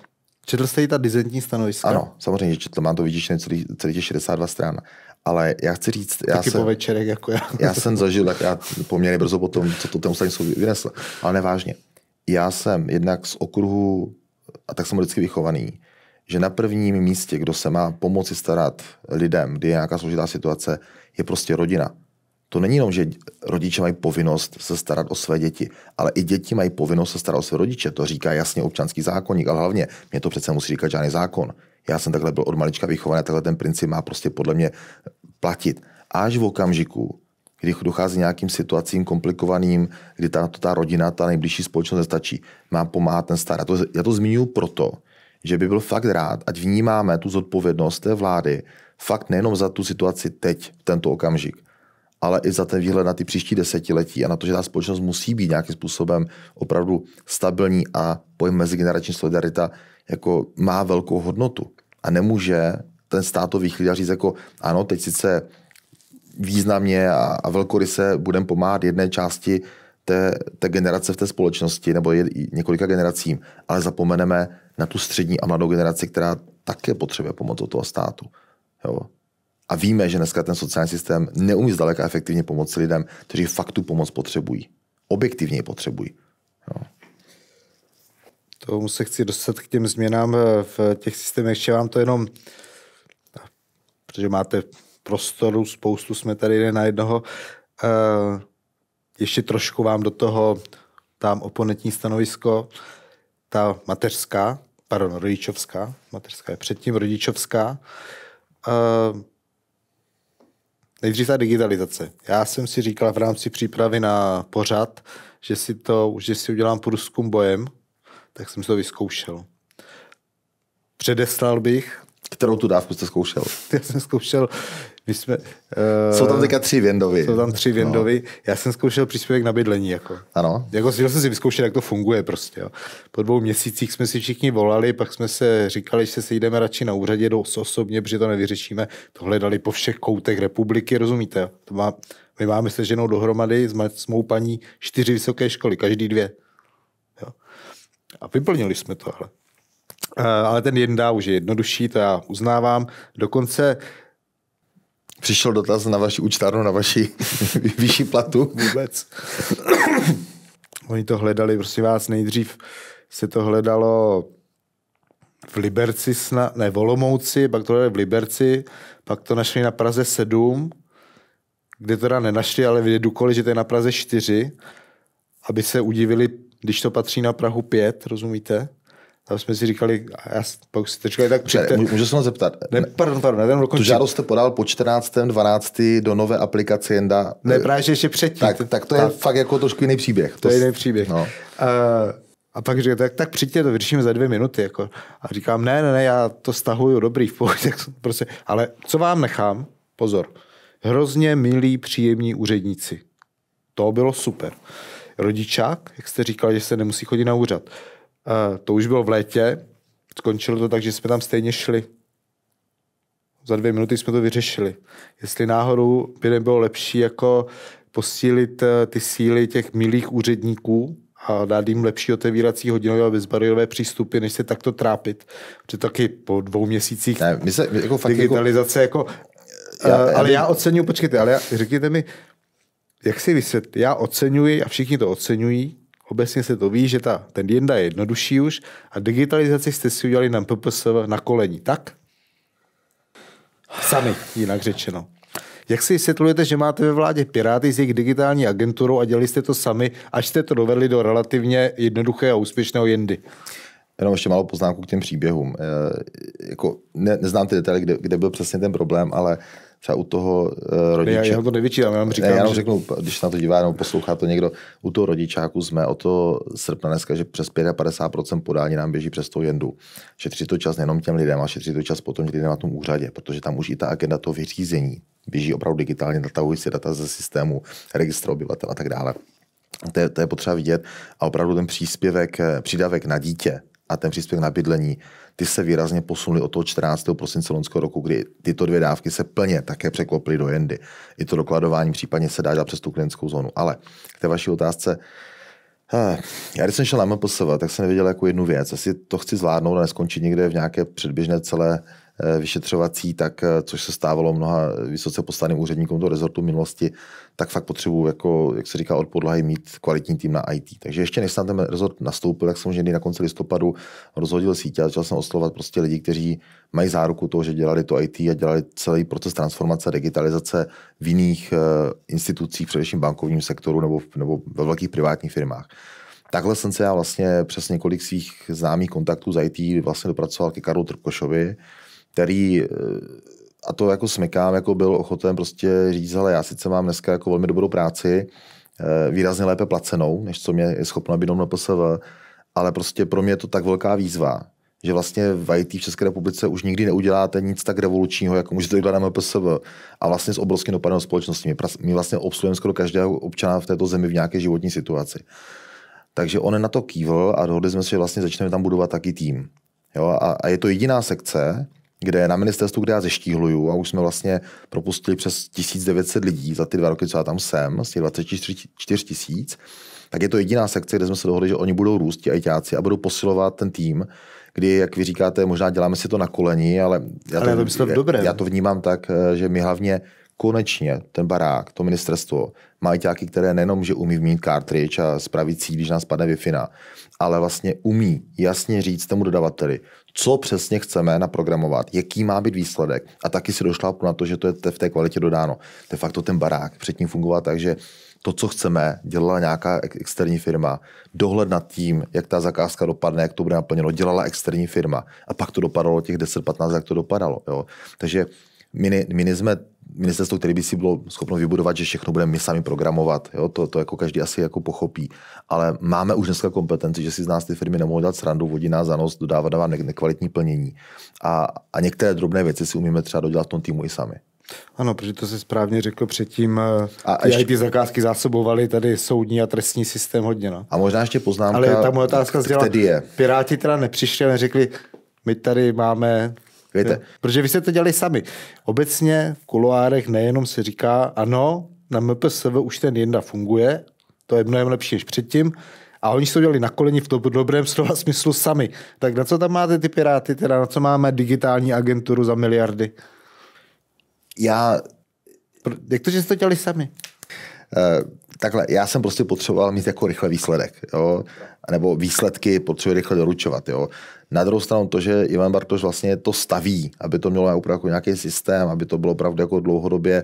Četl jste i ta dizentní stanoviska? Ano, samozřejmě, že četl, mám to vidíš celý, celý 62 stran. Ale já chci říct... já Taky jsem, po večerech, jako já. já jsem zažil, tak já poměrně brzo potom, co to ten ústavní soud vynesl. Ale nevážně. Já jsem jednak z okruhu, a tak jsem vždycky vychovaný, že na prvním místě, kdo se má pomoci starat lidem, kdy je nějaká složitá situace, je prostě rodina. To není jenom, že rodiče mají povinnost se starat o své děti, ale i děti mají povinnost se starat o své rodiče. To říká jasně občanský zákonník, ale hlavně mě to přece musí říkat žádný zákon. Já jsem takhle byl od malička vychovaný, takhle ten princip má prostě podle mě platit. Až v okamžiku, kdy dochází nějakým situacím komplikovaným, kdy ta, ta rodina, ta nejbližší společnost nestačí, má pomáhat ten starat. Já to, já to zmiňuji proto, že by byl fakt rád, ať vnímáme tu zodpovědnost té vlády fakt nejenom za tu situaci teď, v tento okamžik, ale i za ten výhled na ty příští desetiletí a na to, že ta společnost musí být nějakým způsobem opravdu stabilní a pojem mezigenerační solidarita jako má velkou hodnotu. A nemůže ten státový chlídař říct jako ano, teď sice významně a, a velkoryse budeme pomáhat jedné části té, té generace v té společnosti nebo je, několika generacím, ale zapomeneme na tu střední a mladou generaci, která také potřebuje pomoc od toho státu. Jo. A víme, že dneska ten sociální systém neumí zdaleka efektivně pomoci lidem, kteří fakt tu pomoc potřebují. Objektivně ji potřebují. Jo. Tomu se chci dostat k těm změnám eh, v těch systémech. Ještě vám to jenom, protože máte prostoru, spoustu jsme tady jeden na jednoho. Eh, ještě trošku vám do toho tam oponentní stanovisko, ta mateřská, pardon, rodičovská, mateřská je předtím rodičovská, eh, Nejdřív ta digitalizace. Já jsem si říkal v rámci přípravy na pořad, že si to, že si udělám průzkum bojem, tak jsem si to vyzkoušel. Předeslal bych. Kterou tu dávku jste zkoušel? Já jsem zkoušel my jsme, uh, jsou tam eh, teďka tři věndovi. Jsou tam tři no. věndovi. No. Já jsem zkoušel příspěvek na bydlení. Jako. Ano. Jako jsem si vyzkoušet, jak to funguje prostě. Jo. Po dvou měsících jsme si všichni volali, pak jsme se říkali, že se sejdeme radši na úřadě do osobně, protože to nevyřešíme. Tohle dali po všech koutech republiky, rozumíte? To má, my máme se ženou dohromady s mou paní čtyři vysoké školy, každý dvě. Jo. A vyplnili jsme to. Uh, ale ten jeden dá už je jednodušší, to já uznávám. Dokonce přišel dotaz na vaši účtárnu, na vaši vyšší platu? Vůbec. Oni to hledali, prosím vás, nejdřív se to hledalo v Liberci, sna, ne, v Olomouci, pak to hledali v Liberci, pak to našli na Praze 7, kde teda nenašli, ale vydedukoli, že to je na Praze 4, aby se udivili, když to patří na Prahu 5, rozumíte? tam jsme si říkali, a já, pak si tečkali, říkali, tak přijďte. Můžu se zeptat? Ne, pardon, pardon, ne, dokončit. Tu žádost jste podal po 14. 12. do nové aplikace Jenda. Ne, právě, že ještě předtím. Tak, tak to je a, fakt jako trošku jiný příběh. To, to je jiný příběh. No. A, a pak říká, tak, tak přijďte, to vyřešíme za dvě minuty. Jako. A říkám, ne, ne, ne, já to stahuju, dobrý, v pohodě. Prostě, ale co vám nechám? Pozor. Hrozně milí, příjemní úředníci. To bylo super. Rodičák, jak jste říkal, že se nemusí chodit na úřad Eh, to už bylo v létě, skončilo to tak, že jsme tam stejně šli. Za dvě minuty jsme to vyřešili. Jestli náhodou by nebylo lepší jako posílit eh, ty síly těch milých úředníků a dát jim lepší otevírací hodinové a bezbariérové přístupy, než se takto trápit. Protože taky po dvou měsících ne, my se, jako fakt jako- digitalizace jako... já, eh, já ale by... já oceňuji, počkejte, ale já, řekněte mi, jak si vysvětlit, já oceňuji a všichni to oceňují, obecně se to ví, že ta, ten jenda je jednodušší už a digitalizaci jste si udělali na PPSV na koleni, tak? Sami, jinak řečeno. Jak si vysvětlujete, že máte ve vládě Piráty s jejich digitální agenturou a dělali jste to sami, až jste to dovedli do relativně jednoduchého a úspěšného jendy? Jenom ještě malou poznámku k těm příběhům. E, jako ne, neznám ty detaily, kde, kde byl přesně ten problém, ale třeba u toho uh, rodiče. Já, já to nevyčítám, já vám říkám. Ne, já vám že... když na to dívá nebo poslouchá to někdo, u toho rodičáku jsme o to srpna dneska, že přes 55% podání nám běží přes tou jendu. Šetří to čas nejenom těm lidem, ale šetří to čas potom lidé na tom úřadě, protože tam už i ta agenda to vyřízení běží opravdu digitálně, natahují si data ze systému, registr obyvatel a tak dále. To je, to je potřeba vidět a opravdu ten příspěvek, eh, přídavek na dítě a ten příspěvek na bydlení, ty se výrazně posunuly od toho 14. prosince loňského roku, kdy tyto dvě dávky se plně také překlopily do jendy. I to dokladování případně se dá dělat přes tu klientskou zónu. Ale k té vaší otázce, eh, já když jsem šel na MPSV, tak jsem nevěděl jako jednu věc. Asi to chci zvládnout a neskončit někde v nějaké předběžné celé Eh, vyšetřovací, tak, eh, což se stávalo mnoha vysoce postaným úředníkům do rezortu minulosti, tak fakt potřebuju, jako, jak se říká, od podlahy mít kvalitní tým na IT. Takže ještě než jsem ten rezort nastoupil, tak jsem že na konci listopadu rozhodil sítě a začal jsem oslovat prostě lidi, kteří mají záruku toho, že dělali to IT a dělali celý proces transformace, digitalizace v jiných eh, institucích, především bankovním sektoru nebo, nebo ve velkých privátních firmách. Takhle jsem se já vlastně přes několik svých známých kontaktů z IT vlastně dopracoval ke Karlu Trpkošovi, který eh, a to jako smykám, jako byl ochoten prostě říct, ale já sice mám dneska jako velmi dobrou práci, eh, výrazně lépe placenou, než co mě je schopno být na PSV, ale prostě pro mě je to tak velká výzva, že vlastně v IT v České republice už nikdy neuděláte nic tak revolučního, jako můžete udělat na MPSV. A vlastně s obrovským dopadem společnosti. My vlastně obsluhujeme skoro každého občana v této zemi v nějaké životní situaci. Takže on na to kývl a dohodli jsme se, že vlastně začneme tam budovat taky tým. Jo? A, a je to jediná sekce, kde na ministerstvu, kde já zeštíhluju, a už jsme vlastně propustili přes 1900 lidí za ty dva roky, co já tam jsem, z těch 24 tisíc, tak je to jediná sekce, kde jsme se dohodli, že oni budou růst, ti ajťáci, a budou posilovat ten tým, kdy, jak vy říkáte, možná děláme si to na koleni, ale já, ale to, já, dobré. já to vnímám tak, eh, že my hlavně konečně ten barák, to ministerstvo, má těky, které nejenom, že umí vmínit cartridge a spravit cíl, když nás padne wi ale vlastně umí jasně říct tomu dodavateli, co přesně chceme naprogramovat, jaký má být výsledek. A taky si došla na to, že to je v té kvalitě dodáno. De facto ten barák předtím fungoval tak, že to, co chceme, dělala nějaká externí firma. Dohled nad tím, jak ta zakázka dopadne, jak to bude naplněno, dělala externí firma. A pak to dopadalo těch 10-15, jak to dopadalo. Jo. Takže my, ne, my nejsme ministerstvo, které by si bylo schopno vybudovat, že všechno budeme my sami programovat. Jo? To, to jako každý asi jako pochopí. Ale máme už dneska kompetenci, že si z nás ty firmy nemohou dát srandu, vodí nás za nos, dodávat vám nekvalitní plnění. A, a některé drobné věci si umíme třeba dodělat v tom týmu i sami. Ano, protože to se správně řekl předtím, eh, a ty ještě... ty zakázky zásobovaly tady soudní a trestní systém hodně. No. A možná ještě poznámka, Ale ta moje otázka zděla, je. Piráti teda nepřišli a neřekli, my tady máme Víte? Protože vy jste to dělali sami. Obecně v kuloárech nejenom se říká, ano, na MPSV už ten jenda funguje, to je mnohem lepší než předtím, a oni to dělali na koleni v tom dobrém slova smyslu sami. Tak na co tam máte ty piráty, teda na co máme digitální agenturu za miliardy? Já... Jak to, že jste to dělali sami? Uh, takhle, já jsem prostě potřeboval mít jako rychle výsledek, jo? nebo výsledky potřebuji rychle doručovat. Jo? Na druhou stranu to, že Ivan Bartoš vlastně to staví, aby to mělo opravdu jako nějaký systém, aby to bylo opravdu jako dlouhodobě e,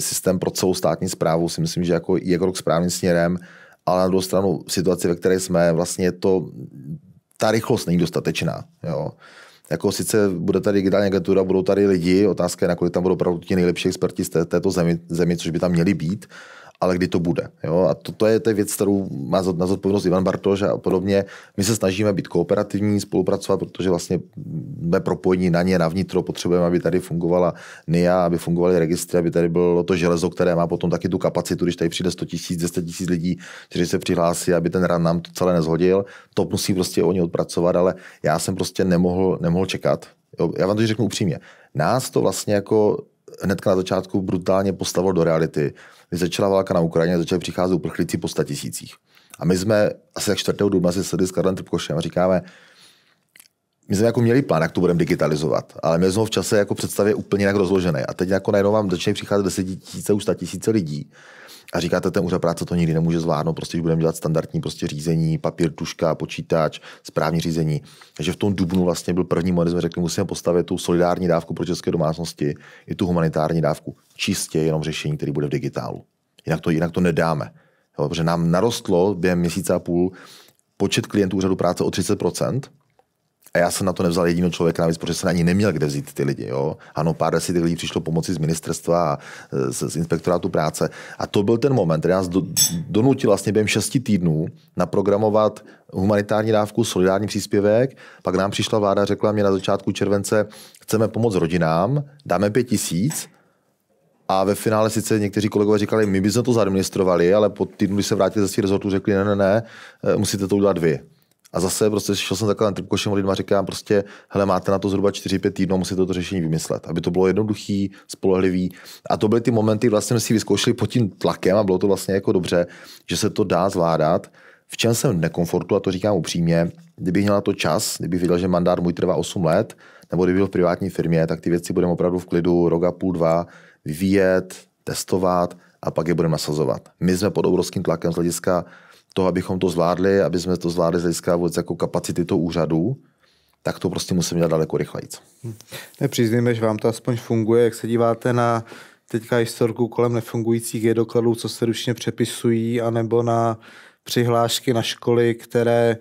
systém pro celou státní zprávu, si myslím, že jako je krok správným směrem, ale na druhou stranu v situaci, ve které jsme, vlastně to, ta rychlost není dostatečná. Jo? jako sice bude tady digitální agentura, budou tady lidi, otázka je, nakolik tam budou opravdu ti nejlepší experti z té, této zemi, zemi, což by tam měli být, ale kdy to bude. Jo? A to, to, je, ta věc, kterou má na zodpovědnost Ivan Bartoš a podobně. My se snažíme být kooperativní, spolupracovat, protože vlastně jsme propojení na ně, na vnitro, potřebujeme, aby tady fungovala NIA, aby fungovaly registry, aby tady bylo to železo, které má potom taky tu kapacitu, když tady přijde 100 tisíc, 200 tisíc lidí, kteří se přihlásí, aby ten ran nám to celé nezhodil. To musí prostě oni odpracovat, ale já jsem prostě nemohl, nemohl čekat. Jo? Já vám to řeknu upřímně. Nás to vlastně jako hned na začátku brutálně postavilo do reality kdy začala válka na Ukrajině, začaly přicházet uprchlíci po tisících. A my jsme asi tak 4. dubna se sedli s Karlem Trpkošem a říkáme, my jsme jako měli plán, jak to budeme digitalizovat, ale my jsme ho v čase jako představě úplně jinak rozložené. A teď jako najednou vám začne přicházet tisíce, už tisíce lidí a říkáte, ten úřad práce to nikdy nemůže zvládnout, prostě budeme dělat standardní prostě řízení, papír, tuška, počítač, správní řízení. Takže v tom dubnu vlastně byl první moment, jsme řekli, musíme postavit tu solidární dávku pro české domácnosti i tu humanitární dávku. Čistě jenom řešení, který bude v digitálu. Jinak to, jinak to nedáme. Jo, protože nám narostlo během měsíce a půl počet klientů úřadu práce o 30 a já jsem na to nevzal jediného člověka navíc, protože jsem ani neměl kde vzít ty lidi. Jo? Ano, pár desítek lidí přišlo pomoci z ministerstva a e, z, z inspektorátu práce. A to byl ten moment, který nás do, donutil vlastně během šesti týdnů naprogramovat humanitární dávku, solidární příspěvek. Pak nám přišla vláda, řekla mě na začátku července, chceme pomoct rodinám, dáme pět tisíc, a ve finále sice někteří kolegové říkali, my bychom to zadministrovali, ale po týdnu, když se vrátili ze svých rezortů, řekli, ne, ne, ne, e, musíte to udělat vy. A zase prostě šel jsem takhle košem lidma a říkám prostě, hele, máte na to zhruba 4-5 týdnů, musíte to řešení vymyslet, aby to bylo jednoduchý, spolehlivý. A to byly ty momenty, vlastně jsme si vyzkoušeli pod tím tlakem a bylo to vlastně jako dobře, že se to dá zvládat. V čem jsem nekomfortu, a to říkám upřímně, kdybych měl na to čas, kdybych viděl, že mandát můj trvá 8 let, nebo kdyby byl v privátní firmě, tak ty věci budeme opravdu v klidu rok a půl, dva vyvíjet, testovat a pak je budeme nasazovat. My jsme pod obrovským tlakem z hlediska to, abychom to zvládli, aby jsme to zvládli z hlediska vůbec jako kapacity toho úřadu, tak to prostě musím dělat daleko rychleji. Hm. Nepřizníme, že vám to aspoň funguje, jak se díváte na teďka historku kolem nefungujících je dokladů co se ručně přepisují, anebo na přihlášky na školy, které e,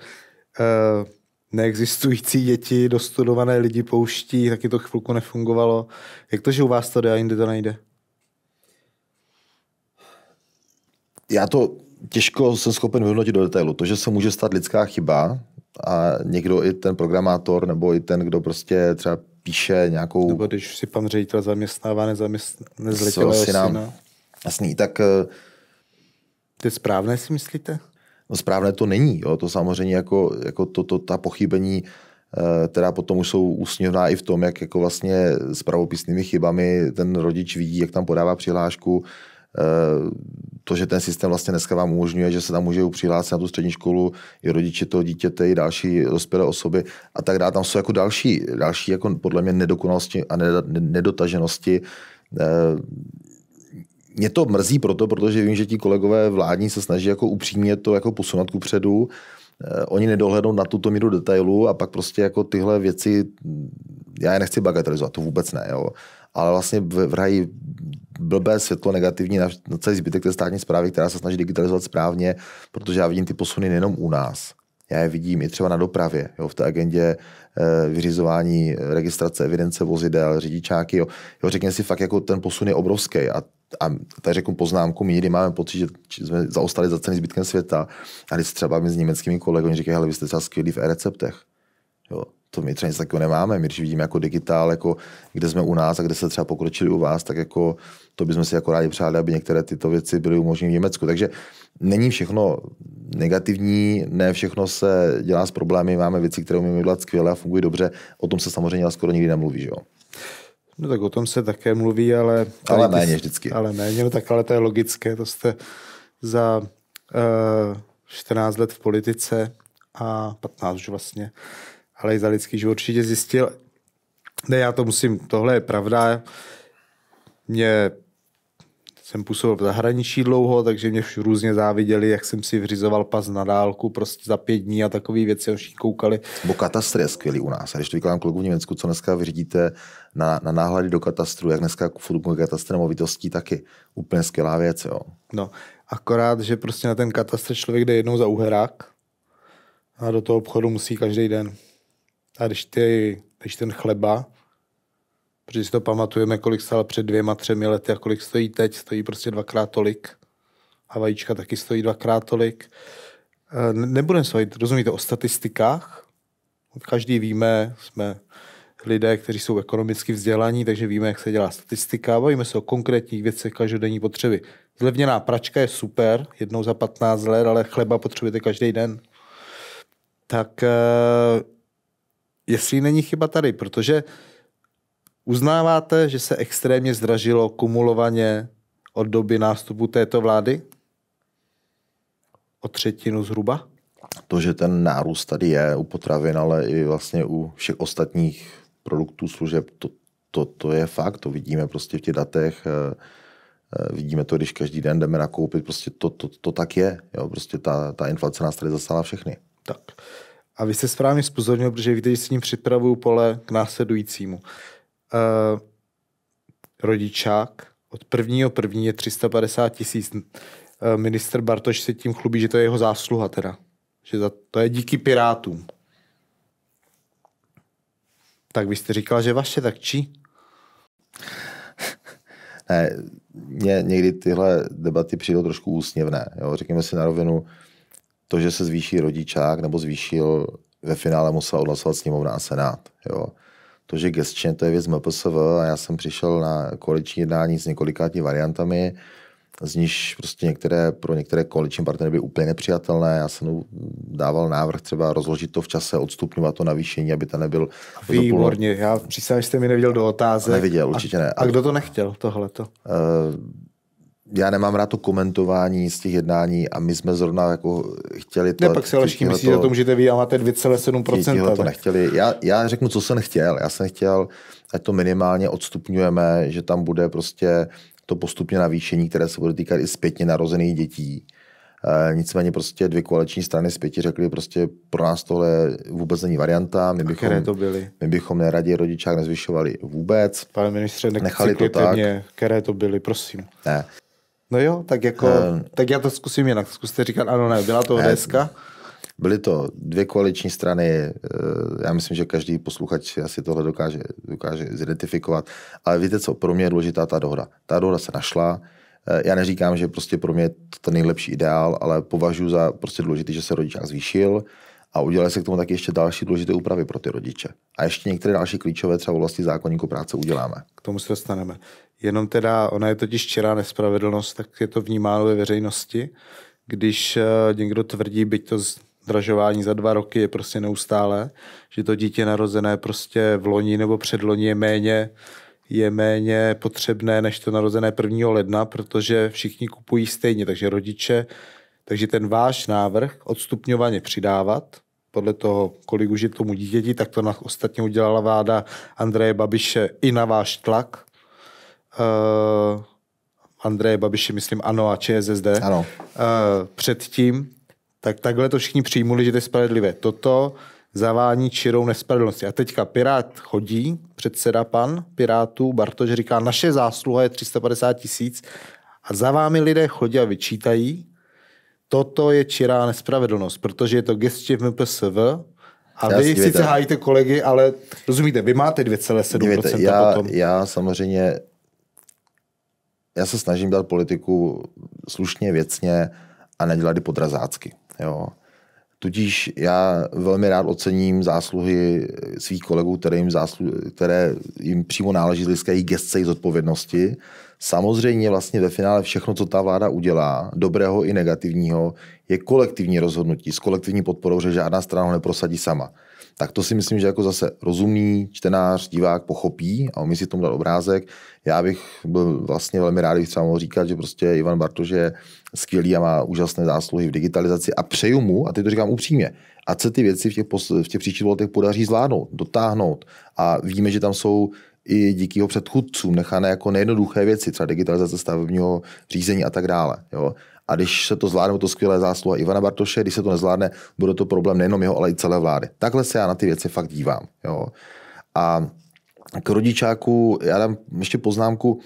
neexistující děti, dostudované lidi pouští, taky to chvilku nefungovalo. Jak to, že u vás to jde a jinde to nejde? Já to těžko jsem schopen vyhodnotit do detailu. To, že se může stát lidská chyba a někdo, i ten programátor, nebo i ten, kdo prostě třeba píše nějakou... Nebo když si pan ředitel zaměstnává nezaměstn... nezletilého syna. syna. Jasný, tak... Eh, to je správné, si myslíte? No správné to není, jo. to samozřejmě jako, jako to, to, ta pochybení, eh, která potom už jsou úsměvná i v tom, jak jako vlastně s pravopisnými chybami ten rodič vidí, jak tam podává přihlášku, Eh, to, že ten systém vlastně dneska vám umožňuje, že se tam můžou přihlásit na tu střední školu i rodiče toho dítěte, i další dospělé osoby a tak dále. Tam jsou jako další, další jako podle mě nedokonalosti a nedotaženosti. Eh, mě to mrzí proto, protože vím, že ti kolegové vládní se snaží jako upřímně to jako posunout kupředu. Eh, oni nedohlednou na tuto míru detailu a pak prostě jako tyhle věci, já je nechci bagatelizovat, to vůbec ne. Jo ale vlastně vrhají blbé světlo negativní na, na celý zbytek té státní zprávy, která se snaží digitalizovat správně, protože já vidím ty posuny nejenom u nás. Já je vidím i třeba na dopravě, jo, v té agendě e, vyřizování eh, registrace, evidence vozidel, řidičáky. Jo. jo, řekněme si fakt, jako ten posun je obrovský a a tady řeknu poznámku, my někdy máme pocit, že jsme zaostali za celý zbytkem světa. A když třeba my s německými kolegy, oni říkají, hele, vy jste třeba skvělí v e-receptech. Jo to my třeba nic takového nemáme. My když vidíme jako digitál, jako kde jsme u nás a kde se třeba pokročili u vás, tak jako to bychom si jako rádi přáli, aby některé tyto věci byly umožněny v Německu. Takže není všechno negativní, ne všechno se dělá s problémy, máme věci, které umíme dělat skvěle a fungují dobře. O tom se samozřejmě skoro nikdy nemluví, že jo? No tak o tom se také mluví, ale... Ale méně vždycky. Ale méně, no tak ale to je logické, to jste za uh, eh, 14 let v politice a 15 už vlastně ale i za lidský život určitě zjistil, ne, já to musím, tohle je pravda, mě jsem působil v zahraničí dlouho, takže mě různě záviděli, jak jsem si vřizoval pas na dálku, prostě za pět dní a takové věci už koukali. Bo katastr je skvělý u nás. A když to vykládám kolegu v Německu, co dneska vyřídíte na, na náhledy do katastru, jak dneska funguje katastr nemovitostí, taky úplně skvělá věc. Jo. No, akorát, že prostě na ten katastr člověk jde jednou za uherák a do toho obchodu musí každý den. A když, ty, když ten chleba, protože si to pamatujeme, kolik stál před dvěma, třemi lety a kolik stojí teď, stojí prostě dvakrát tolik. A vajíčka taky stojí dvakrát tolik. Eh, nebudeme se bavit, rozumíte, o statistikách. Každý víme, jsme lidé, kteří jsou ekonomicky vzdělaní, takže víme, jak se dělá statistika. Bavíme se o konkrétních věcech každodenní potřeby. Zlevněná pračka je super, jednou za 15 let, ale chleba potřebujete každý den. Tak eh, jestli není chyba tady, protože uznáváte, že se extrémně zdražilo kumulovaně od doby nástupu této vlády? O třetinu zhruba? To, že ten nárůst tady je u potravin, ale i vlastně u všech ostatních produktů, služeb, to, to, to je fakt, to vidíme prostě v těch datech, eh, eh, vidíme to, když každý den jdeme nakoupit, prostě to, to, to tak je, jo, prostě ta, ta inflace nás tady zasála všechny. Tak. A vy jste správně spozornil, protože víte, že s ním připravuju pole k následujícímu. Uh, rodičák od prvního první je 350 tisíc. Uh, eh, minister Bartoš se tím chlubí, že to je jeho zásluha teda. Že za, to je díky Pirátům. Tak vy jste říkal, že vaše, tak či? Ne, mě někdy tyhle debaty přijdou trošku úsměvné. Jo? Řekněme si na rovinu, to, že se zvýší rodičák nebo zvýšil, ve finále musela odhlasovat sněmovna a senát. Jo. To, že gestčně, to je věc MPSV a já jsem přišel na koaliční jednání s několika variantami, z níž prostě některé, pro některé koaliční partnery by úplně nepřijatelné. Já jsem dával návrh třeba rozložit to v čase, odstupňovat to navýšení, aby to nebyl... Výborně, já přísám, že jste mi neviděl do otázek. Neviděl, určitě ne. A, a kdo to nechtěl, tohleto? Uh, já nemám rád to komentování z těch jednání a my jsme zrovna jako chtěli to... Ne, pak se Alešky myslí to, o tom, že vy a máte 2,7%. to nechtěli. Já, já řeknu, co jsem chtěl. Já jsem chtěl, ať to minimálně odstupňujeme, že tam bude prostě to postupně navýšení, které se bude týkat i zpětně narozených dětí. E, nicméně prostě dvě koaliční strany zpěti řekly, prostě pro nás tohle vůbec není varianta. My bychom, které to byly? My bychom neradě rodičák nezvyšovali vůbec. Pane ministře, nechali to tak. Mě, které to byly, prosím. Ne. No jo, tak jako, um, tak já to zkusím jinak. Zkuste říkat, ano, ne, byla to deska. Eh, byly to dvě koaliční strany, eh, já myslím, že každý posluchač asi tohle dokáže, dokáže zidentifikovat, ale víte co, pro mě je důležitá ta dohoda. Ta dohoda se našla, já neříkám, že prostě pro mě je to ten nejlepší ideál, ale považuji za prostě důležité, že se rodičák zvýšil, a udělali se k tomu taky ještě další důležité úpravy pro ty rodiče. A ještě některé další klíčové třeba vlastní zákonníku práce uděláme. K tomu se dostaneme. Jenom teda, ona je totiž čirá nespravedlnost, tak je to vnímáno ve veřejnosti. Když eh, někdo tvrdí, byť to zdražování za dva roky je prostě neustále, že to dítě narozené prostě v loni nebo předloni je méně je méně potřebné než to narozené 1. ledna, protože všichni kupují stejně, takže rodiče takže ten váš návrh odstupňovaně přidávat, podle toho, kolik už je tomu dítěti, tak to na, ostatně udělala vláda Andreje Babiše i na váš tlak. Uh, Andreje Babiše, myslím, ano a ČSSD. Ano. Uh, předtím, tak takhle to všichni přijmuli, že to je spravedlivé. Toto zavání čirou nespravedlnosti. A teďka Pirát chodí, předseda pan Pirátů, Bartoš říká, naše zásluha je 350 tisíc a za vámi lidé chodí a vyčítají, toto je čirá nespravedlnost, protože je to gestě v MPSV, a já vy si sice hájíte kolegy, ale rozumíte, vy máte 2,7% dívejte, já, potom. Já samozřejmě, já se snažím dát politiku slušně, věcně a nedělat i podrazácky. Jo. Tudíž já velmi rád ocením zásluhy svých kolegů, které jim, zásluhy, které jim přímo náleží z lidské gestce i zodpovědnosti. odpovědnosti Samozřejmě vlastně ve finále všechno, co ta vláda udělá, dobrého i negativního, je kolektivní rozhodnutí s kolektivní podporou, že žádná strana ho neprosadí sama. Tak to si myslím, že jako zase rozumný čtenář, divák pochopí a umí si tomu dát obrázek. Já bych byl vlastně velmi rád, bych třeba mohl říkat, že prostě Ivan Bartoš je skvělý a má úžasné zásluhy v digitalizaci a přeju mu, a teď to říkám upřímně, a se ty věci v těch, pos- v těch příštích letech podaří zvládnout, dotáhnout. A víme, že tam jsou i díky jeho předchůdcům nechané jako nejednoduché věci, třeba digitalizace stavebního řízení a tak dále. Jo. A když se to zvládne, to skvělé zásluha Ivana Bartoše, když se to nezvládne, bude to problém nejenom jeho, ale i celé vlády. Takhle se já na ty věci fakt dívám. Jo. A k rodičáku, já dám ještě poznámku,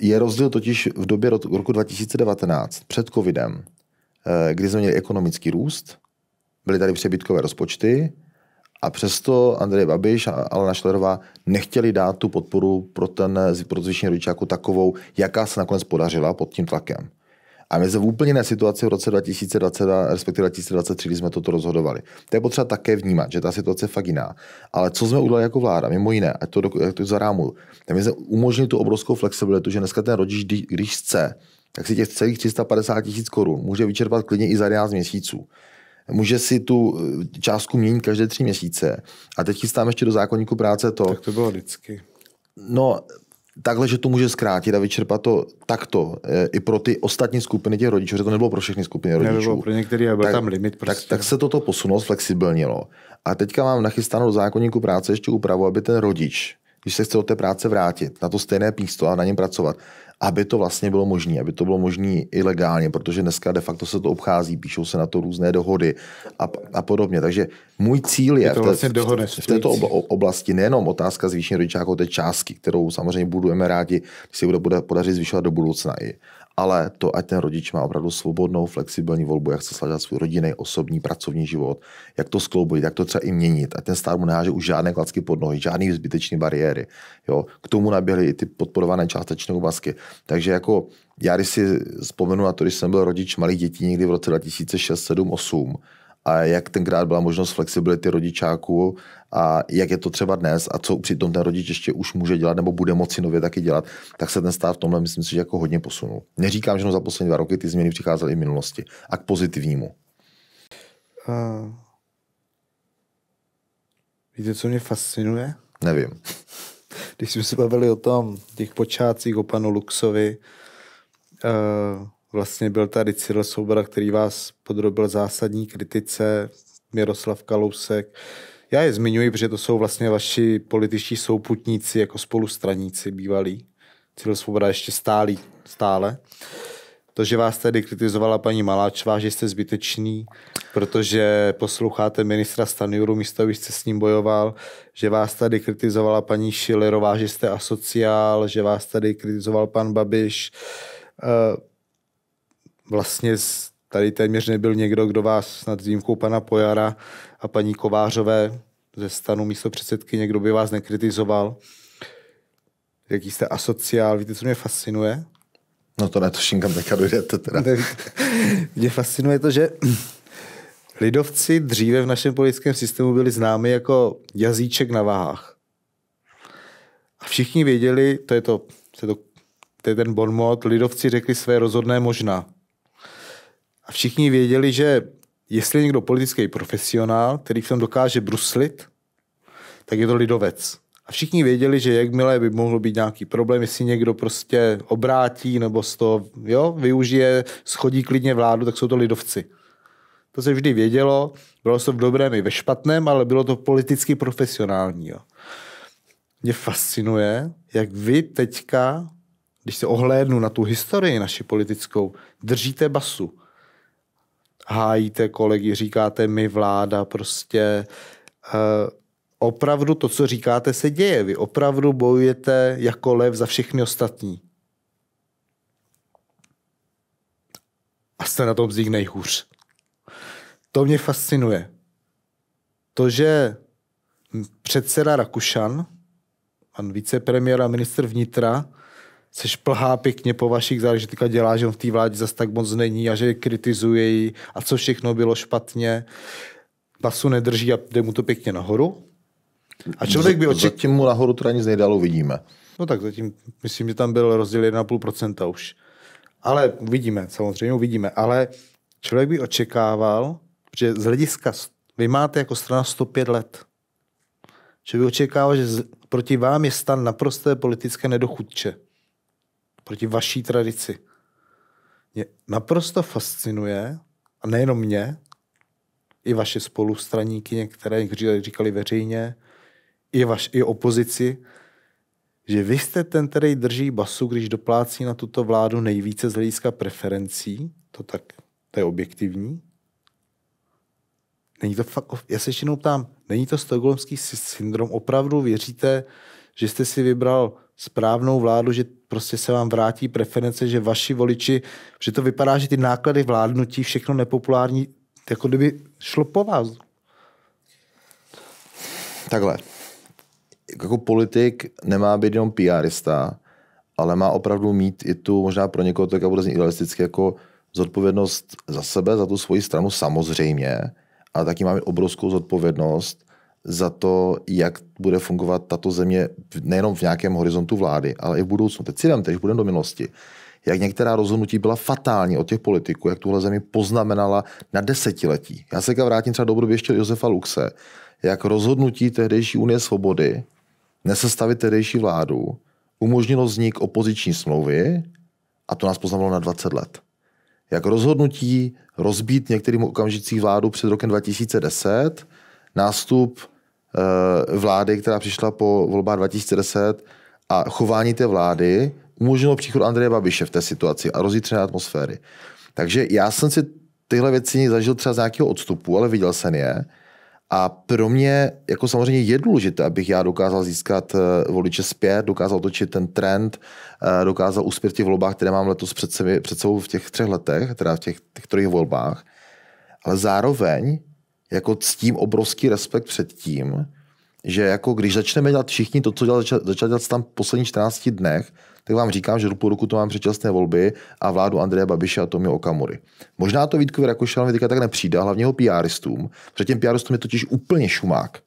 je rozdíl totiž v době roku 2019, před covidem, eh, kdy jsme měli ekonomický růst, byly tady přebytkové rozpočty, a přesto Andrej Babiš a Alena Šlerová nechtěli dát tu podporu pro ten pro zvýšení rodičáku takovou, jaká se nakonec podařila pod tím tlakem. A my jsme v úplně jiné situaci v roce 2022, respektive 2023, kdy jsme toto rozhodovali. To je potřeba také vnímat, že ta situace je fakt jiná. Ale co jsme udělali jako vláda, mimo jiné, ať to, jak to zarámuju, tak my jsme umožnili tu obrovskou flexibilitu, že dneska ten rodič, když chce, tak si těch celých 350 tisíc korun může vyčerpat klidně i za 11 měsíců může si tu eh, částku měnit každé tři měsíce. A teď chystáme ještě do zákonníku práce to. Tak to bylo vždycky. No, takhle, že to může zkrátit a vyčerpat to takto e, i pro ty ostatní skupiny těch rodičů, že to nebylo pro všechny skupiny rodičů. Nebylo pro některé, byl tak, tam limit prostě. Tak, tak se toto posunulo, flexibilnilo. No. A teďka mám nachystanou do zákonníku práce ještě úpravu, aby ten rodič když se chce od té práce vrátit, na to stejné místo a na něm pracovat, aby to vlastně bylo možné, aby to bylo možné i legálně, protože dneska de facto se to obchází, píšou se na to různé dohody a, a podobně. Takže můj cíl je, je to vlastně v, té, dohody, v této oblasti nejenom otázka zvýšení rodičáků té částky, kterou samozřejmě budujeme rádi, když se bude podařit zvyšovat do budoucna i ale to, ať ten rodič má opravdu svobodnou, flexibilní volbu, jak se sladat svůj rodinný, osobní, pracovní život, jak to skloubit, jak to třeba i měnit. A ten stát mu neháže už žádné klacky pod nohy, žádné zbytečné bariéry. Jo? K tomu naběhly i ty podporované částečné úvazky. Takže jako já, když si vzpomenu na to, když jsem byl rodič malých dětí někdy v roce 2006, 2007, 2008, a jak tenkrát byla možnost flexibility rodičáků a jak je to třeba dnes a co přitom ten rodič ještě už může dělat nebo bude moci nově taky dělat, tak se ten stát v tomhle myslím si, že jako hodně posunul. Neříkám, že no za poslední dva roky ty změny přicházely i v minulosti a k pozitivnímu. Uh, víte, co mě fascinuje? Nevím. Když jsme se bavili o tom, těch počátcích o panu Luxovi, uh, Vlastně byl tady Cyril Soubora, který vás podrobil zásadní kritice, Miroslav Kalousek. Já je zmiňuji, protože to jsou vlastně vaši političtí souputníci jako spolustraníci bývalí. Cyril Svoboda ještě stálí, stále. To, že vás tady kritizovala paní Maláčová, že jste zbytečný, protože posloucháte ministra Stanjuru, místo abyste s ním bojoval, že vás tady kritizovala paní Šilerová, že jste asociál, že vás tady kritizoval pan Babiš. Eh, vlastně tady téměř nebyl někdo, kdo vás snad s výjimkou pana Pojara a paní Kovářové ze stanu místo předsedky, někdo by vás nekritizoval. Jaký jste asociál, víte, co mě fascinuje? No to netuším, kam teďka dojdete teda. mě fascinuje to, že lidovci dříve v našem politickém systému byli známi jako jazíček na váhách. A všichni věděli, to je to, to, je to to je ten bonmot, lidovci řekli své rozhodné možná. A všichni věděli, že jestli někdo politický profesionál, který v tom dokáže bruslit, tak je to lidovec. A všichni věděli, že jakmile by mohl být nějaký problém, jestli někdo prostě obrátí nebo z toho jo, využije, schodí klidně vládu, tak jsou to lidovci. To se vždy vědělo, bylo to v dobrém i ve špatném, ale bylo to politicky profesionální. Jo. Mě fascinuje, jak vy teďka, když se ohlédnu na tu historii naši politickou, držíte basu hájíte kolegy, říkáte my vláda, prostě eh, opravdu to, co říkáte, se děje. Vy opravdu bojujete jako lev za všechny ostatní. A jste na tom zík nejhůř. To mě fascinuje. To, že předseda Rakušan, pan vicepremiér a minister vnitra, což plhá pěkně po vašich záležitých dělá, že on v té vládě zase tak moc není a že je kritizuje ji a co všechno bylo špatně. Pasu nedrží a jde mu to pěkně nahoru. A člověk by očekával... Zatím mu nahoru teda nic nejdál uvidíme. No tak zatím, myslím, že tam byl rozdíl 1,5% už. Ale uvidíme, samozřejmě uvidíme. Ale člověk by očekával, že z hlediska, vy máte jako strana 105 let, že by očekával, že proti vám je stan naprosté politické nedochutče proti vaší tradici. Mě naprosto fascinuje, a nejenom mě, i vaše spolustraníky některé, někteří říkali veřejně, i, vaš, i opozici, že vy jste ten, který drží basu, když doplácí na tuto vládu nejvíce z hlediska preferencí, to tak, to je objektivní. Není to fakt, já se ještě ptám, není to stokholmský syndrom? Opravdu věříte, že jste si vybral správnou vládu, že prostě se vám vrátí preference, že vaši voliči, že to vypadá, že ty náklady vládnutí, všechno nepopulární, jako kdyby šlo po vás. Takhle. Jako politik nemá být jenom PRista, ale má opravdu mít i tu, možná pro někoho to jako bude znít idealisticky, jako zodpovědnost za sebe, za tu svoji stranu samozřejmě, ale taky má mít obrovskou zodpovědnost za to, jak bude fungovat tato země nejenom v nějakém horizontu vlády, ale i v budoucnu. Teď si dám, teď budeme do minulosti. Jak některá rozhodnutí byla fatální od těch politiků, jak tuhle zemi poznamenala na desetiletí. Já se vrátím třeba do doby ještě Josefa Luxe, jak rozhodnutí tehdejší Unie svobody nesestavit tehdejší vládu umožnilo vznik opoziční smlouvy a to nás poznamenalo na 20 let jak rozhodnutí rozbít některým okamžicích vládu před rokem 2010 nástup eh, vlády, která přišla po volbách 2010 a chování té vlády umožnilo příchod Andreje Babiše v té situaci a rozjítřené atmosféry. Takže já jsem si tyhle věci zažil třeba z nějakého odstupu, ale viděl jsem je. A pro mě jako samozřejmě je důležité, abych já dokázal získat eh, voliče zpět, dokázal točit ten trend, eh, dokázal uspět v těch volbách, které mám letos před, sebi, před sebou v těch třech letech, teda v těch, těch trojích volbách. Ale zároveň jako ctím obrovský respekt před tím, že jako když začneme dělat všichni to, co dělal, začal, dělat tam v posledních 14 dnech, tak vám říkám, že do půl roku to mám předčasné volby a vládu Andreje Babiše a Tomi Okamury. Možná to Vítkovi Rakušanovi teďka tak nepřijde, hlavně ho PRistům, protože těm PRistům je totiž úplně šumák,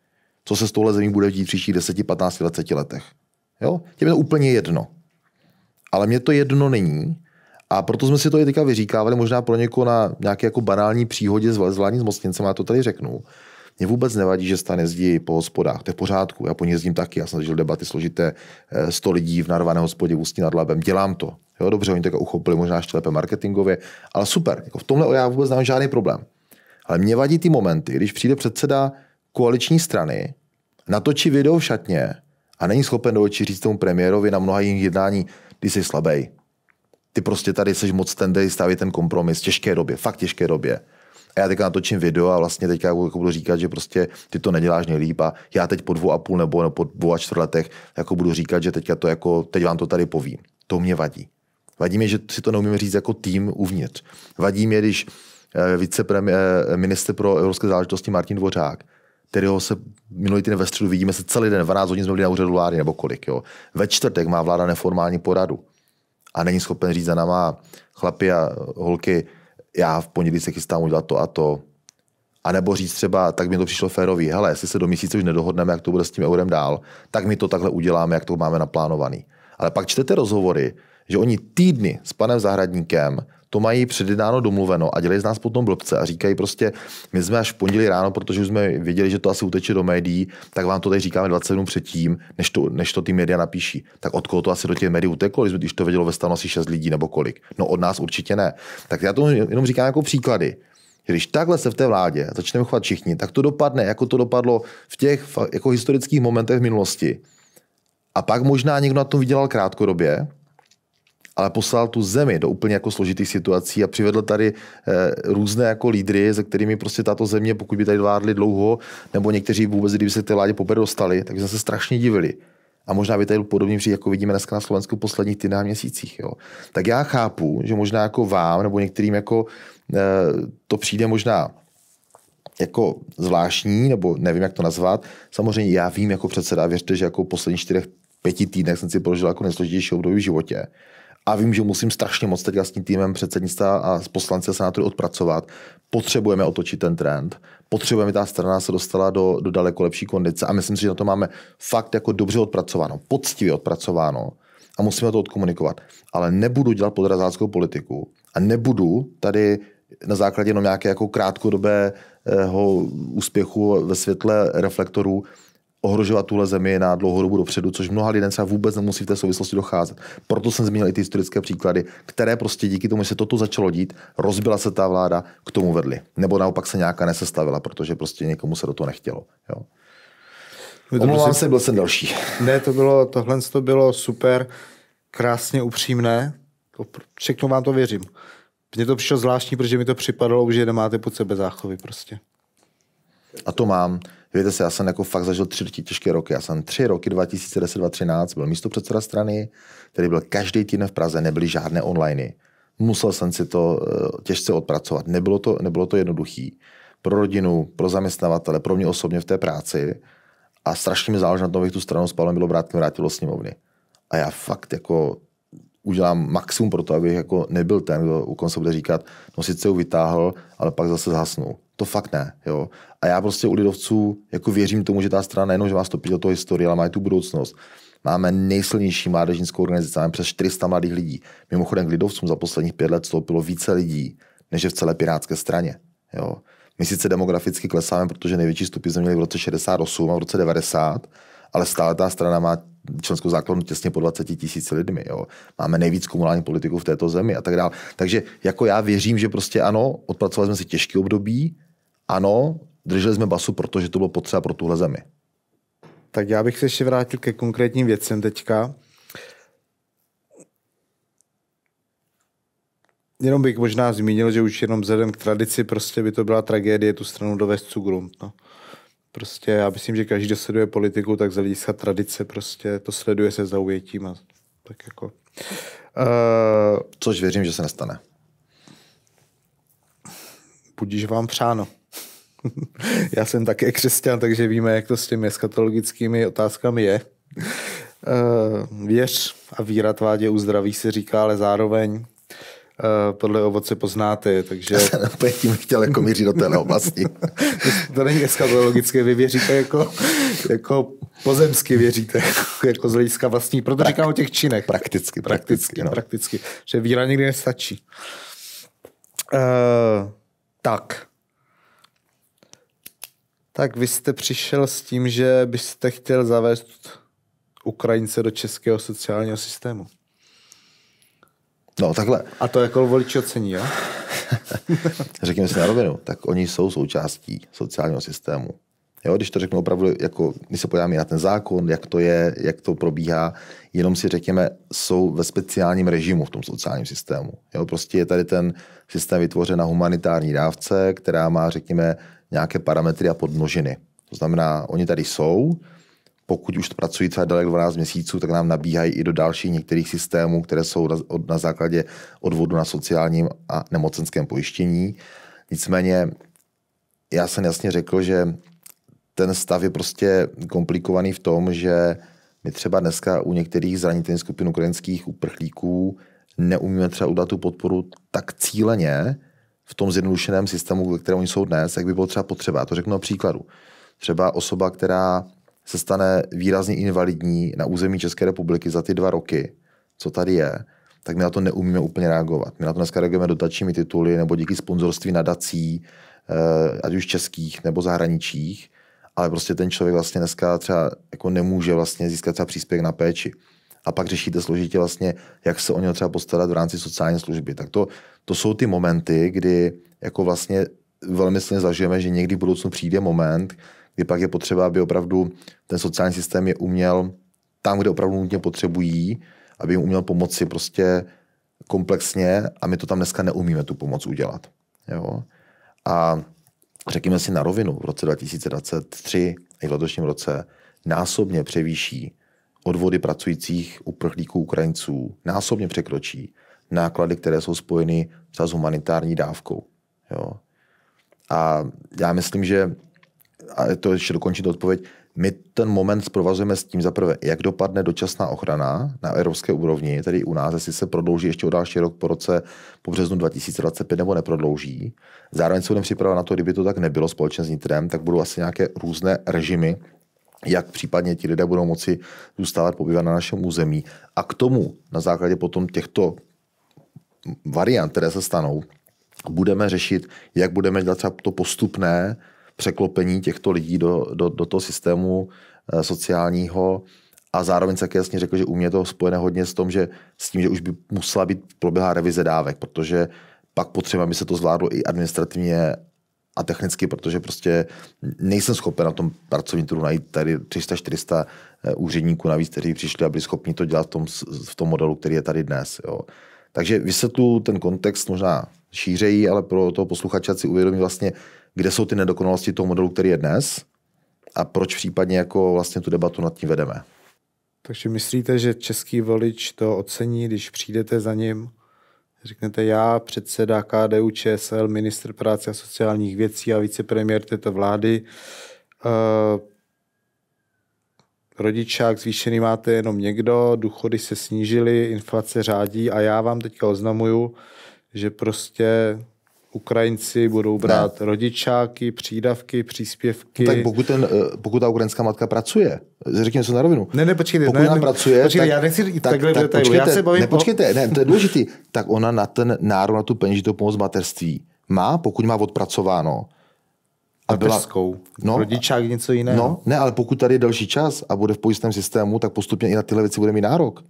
co se s touhle zemí bude dít v příštích 10, 15, 20 letech. Jo? Těm je to úplně jedno. Ale mě to jedno není, a proto jsme si to i teďka vyříkávali, možná pro někoho na nějaké jako banální příhodě s vládní zmocněncem, já to tady řeknu. Mě vůbec nevadí, že stan jezdí po hospodách, to je v pořádku, já po ní jezdím taky, já jsem zažil debaty složité 100 eh, lidí v narvané hospodě v Ústí nad Labem, dělám to. Jo, dobře, oni tak jako uchopili možná ještě lépe marketingově, ale super, jako v tomhle já vůbec nemám žádný problém. Ale mě vadí ty momenty, když přijde předseda koaliční strany, natočí video v šatně a není schopen do očí říct tomu premiérovi na mnoha jiných jednání, ty jsi slabý, ty prostě tady seš moc dej stavit ten kompromis, těžké době, fakt těžké době. A já teďka natočím video a vlastně teďka jako-, jako budu říkat, že prostě ty to neděláš nejlíp a já teď po dvou a půl nebo, po dvou a čtvrt letech jako budu říkat, že teďka to jako, teď vám to tady povím. To mě vadí. Vadí mi, že si to neumíme říct jako tým uvnitř. Vadí mi, když eh, eh, minister pro evropské záležitosti Martin Dvořák, kterého se minulý týden ve středu vidíme se celý den, 12 hodin jsme byli na úřadu vlády nebo kolik. Jo. Ve čtvrtek má vláda neformální poradu a není schopen říct za náma chlapi a holky, já v pondělí se chystám udělat to a to. A nebo říct třeba, tak mi to přišlo férový, hele, jestli se do měsíce už nedohodneme, jak to bude s tím eurem dál, tak my to takhle uděláme, jak to máme naplánovaný. Ale pak čtete rozhovory, že oni týdny s panem Zahradníkem to mají předjednáno domluveno a dělají z nás potom blbce a říkají prostě, my jsme až v pondělí ráno, protože už jsme věděli, že to asi uteče do médií, tak vám to tady říkáme 20 minut předtím, než to, než to ty média napíší. Tak od koho to asi do těch médií uteklo, když to vědělo ve stanu asi 6 lidí nebo kolik? No od nás určitě ne. Tak já to jenom říkám jako příklady. když takhle se v té vládě začneme chovat všichni, tak to dopadne, jako to dopadlo v těch jako historických momentech v minulosti. A pak možná někdo na tom vydělal krátkodobě, ale poslal tu zemi do úplně jako složitých situací a přivedl tady eh, různé jako lídry, se kterými prostě tato země, pokud by tady vládli dlouho, nebo někteří vůbec, kdyby se té vládě poprvé dostali, tak by se strašně divili. A možná by tady podobný příklad, jako vidíme dneska na Slovensku posledních posledních týdnech měsících. Jo. Tak já chápu, že možná jako vám nebo některým jako, e, to přijde možná jako zvláštní, nebo nevím, jak to nazvat. Samozřejmě já vím jako předseda, věřte, že jako posledních čtyřech, pěti týdnech jsem si prožil jako nejsložitější období v životě a vím, že musím strašně moc teď s tím týmem předsednictva a s poslanci a senátory odpracovat. Potřebujeme otočit ten trend, potřebujeme, ta strana se dostala do, do daleko lepší kondice a myslím si, že na to máme fakt jako dobře odpracováno, poctivě odpracováno a musíme to odkomunikovat. Ale nebudu dělat podrazáckou politiku a nebudu tady na základě jenom nějaké jako krátkodobého úspěchu ve světle reflektorů ohrožovat tuhle zemi na dlouhou dobu dopředu, což mnoha lidem třeba vůbec nemusí v té souvislosti docházet. Proto jsem zmínil i ty historické příklady, které prostě díky tomu, že se toto začalo dít, rozbila se ta vláda, k tomu vedly. Nebo naopak se nějaká nesestavila, protože prostě někomu se do toho nechtělo. Jo. No, Omlouvám prostě... se, byl jsem další. Ne, to bylo, tohle to bylo super, krásně upřímné. Všechno vám to věřím. Mně to přišlo zvláštní, protože mi to připadalo, že nemáte pod sebe záchovy prostě. A to mám. Víte se, já jsem jako fakt zažil tři těžké roky. Já jsem tři roky 2010-2013 byl místo předseda strany, který byl každý týden v Praze, nebyly žádné online. Musel jsem si to eh, těžce odpracovat. Nebylo to, nebylo to jednoduché. Pro rodinu, pro zaměstnavatele, pro mě osobně v té práci. A strašně mi záleží na tom, abych tu stranu s Pavlem Bilobrátkem vrátil do sněmovny. A já fakt jako udělám maximum pro to, abych jako nebyl ten, kdo u konce bude říkat, no sice ho vytáhl, ale pak zase zhasnul. To fakt ne. Jo. A já prostě u lidovců jako věřím tomu, že ta strana nejenom, že má do toho historii, ale má i tu budoucnost. Máme nejsilnější mládežnickou organizaci, máme přes 400 mladých lidí. Mimochodem, k lidovcům za posledních pět let stoupilo více lidí, než je v celé pirátské straně. Jo. My sice demograficky klesáme, protože největší stupy jsme měli v roce 68 a v roce 90, ale stále ta strana má členskou základnu těsně po 20 tisíc lidmi. Jo. Máme nejvíc komunální politiků v této zemi a tak dále. Takže jako já věřím, že prostě ano, odpracovali jsme si těžké období, ano, drželi jsme basu, protože to bylo potřeba pro tuhle zemi. Tak já bych se ještě vrátil ke konkrétním věcem teďka. Jenom bych možná zmínil, že už jenom vzhledem k tradici prostě by to byla tragédie tu stranu dovést cugrunt. No. Prostě já myslím, že každý, kdo sleduje politiku, tak z hlediska tradice prostě to sleduje se zaujetím a tak jako. Uh, Což věřím, že se nestane. Budíš vám přáno. Já jsem také křesťan, takže víme, jak to s těmi eschatologickými otázkami je. Eh, věř a víra tě uzdraví se říká, ale zároveň eh, podle ovoce poznáte, takže... Já jsem tím chtěl jako mířit do téhle oblasti. to není eschatologické, vy věříte jako, jako pozemsky věříte, jako z hlediska vlastní, proto říkám o těch činech. Prakticky, prakticky. Prakticky, no. prakticky že víra nikdy nestačí. Uh, tak, tak vy jste přišel s tím, že byste chtěl zavést Ukrajince do českého sociálního systému. No, takhle. A to jako voliči ocení, jo? Řekněme si na rovinu, tak oni jsou součástí sociálního systému. Jo, když to řeknu opravdu, jako, když se podíváme na ten zákon, jak to je, jak to probíhá, jenom si řekněme, jsou ve speciálním režimu v tom sociálním systému. Jo, prostě je tady ten systém vytvořen na humanitární dávce, která má, řekněme, nějaké parametry a podnožiny. To znamená, oni tady jsou, pokud už pracují třeba dalek 12 měsíců, tak nám nabíhají i do dalších některých systémů, které jsou na, na základě odvodu na sociálním a nemocenském pojištění. Nicméně já jsem jasně řekl, že ten stav je prostě komplikovaný v tom, že my třeba dneska u některých zranitelných skupin ukrajinských uprchlíků neumíme třeba udat tu podporu tak cíleně, v tom zjednodušeném systému, ve kterém oni jsou dnes, jak by bylo třeba potřeba. Já to řeknu na příkladu. Třeba osoba, která se stane výrazně invalidní na území České republiky za ty dva roky, co tady je, tak my na to neumíme úplně reagovat. My na to dneska reagujeme dotačními tituly nebo díky sponzorství nadací, eh, ať už českých nebo zahraničích, ale prostě ten člověk vlastně dneska třeba jako nemůže vlastně získat třeba příspěvek na péči a pak řešíte složitě vlastně, jak se o něho třeba postarat v rámci sociální služby. Tak to, to jsou ty momenty, kdy jako vlastně velmi silně zažijeme, že někdy v budoucnu přijde moment, kdy pak je potřeba, aby opravdu ten sociální systém je uměl tam, kde opravdu nutně potřebují, aby jim uměl pomoci prostě komplexně a my to tam dneska neumíme tu pomoc udělat. Jo? A řekněme si na rovinu, v roce 2023 i v letošním roce násobně převýší odvody pracujících uprchlíků Ukrajinců násobně překročí náklady, které jsou spojeny třeba s humanitární dávkou. Jo. A já myslím, že, a to ještě dokončit odpověď, my ten moment zprovazujeme s tím zaprvé, jak dopadne dočasná ochrana na evropské úrovni, tedy u nás, jestli se prodlouží ještě o další rok po roce po březnu 2025 nebo neprodlouží. Zároveň se budeme připravovat na to, kdyby to tak nebylo společně s Nitrem, tak budou asi nějaké různé režimy jak případně ti lidé budou moci zůstávat pobývat na našem území. A k tomu na základě potom těchto variant, které se stanou, budeme řešit, jak budeme dělat třeba to postupné překlopení těchto lidí do, do, do toho systému eh, sociálního a zároveň se jasně řekl, že u mě je to spojené hodně s tom, že s tím, že už by musela být proběhla revize dávek, protože pak potřeba, aby se to zvládlo i administrativně a technicky, protože prostě nejsem schopen na tom pracovním trhu najít tady 300-400 eh, úředníků navíc, kteří přišli a byli schopni to dělat v tom, v tom modelu, který je tady dnes. Jo. Takže vysvětlu ten kontext možná šířejí, ale pro toho posluchače si uvědomí vlastně, kde jsou ty nedokonalosti toho modelu, který je dnes a proč případně jako vlastně tu debatu nad tím vedeme. Takže myslíte, že český volič to ocení, když přijdete za ním řeknete já, předseda KDU ČSL, ministr práce a sociálních věcí a vicepremiér této vlády, eh, rodičák zvýšený máte jenom někdo, důchody se snížily, inflace řádí a já vám teďka oznamuju, že prostě Ukrajinci budou brát ne. rodičáky, přídavky, příspěvky. No tak pokud, ten, eh, pokud ta ukrajinská matka pracuje, řekněme se na rovinu. Ne, ne, počkejte. Pokud ne, ona ne, pracuje, počkejte, tak, já nechci jít tak, takhle tak, detailu. Počkejte, já se bavím ne, počkejte, ne, to je důležitý. tak ona na ten nárok, na tu peněžitou pomoc materství má, pokud má odpracováno. A byla, no, rodičák něco jiného. No, ne, ale pokud tady je další čas a bude v pojistném systému, tak postupně i na tyhle věci bude mít nárok.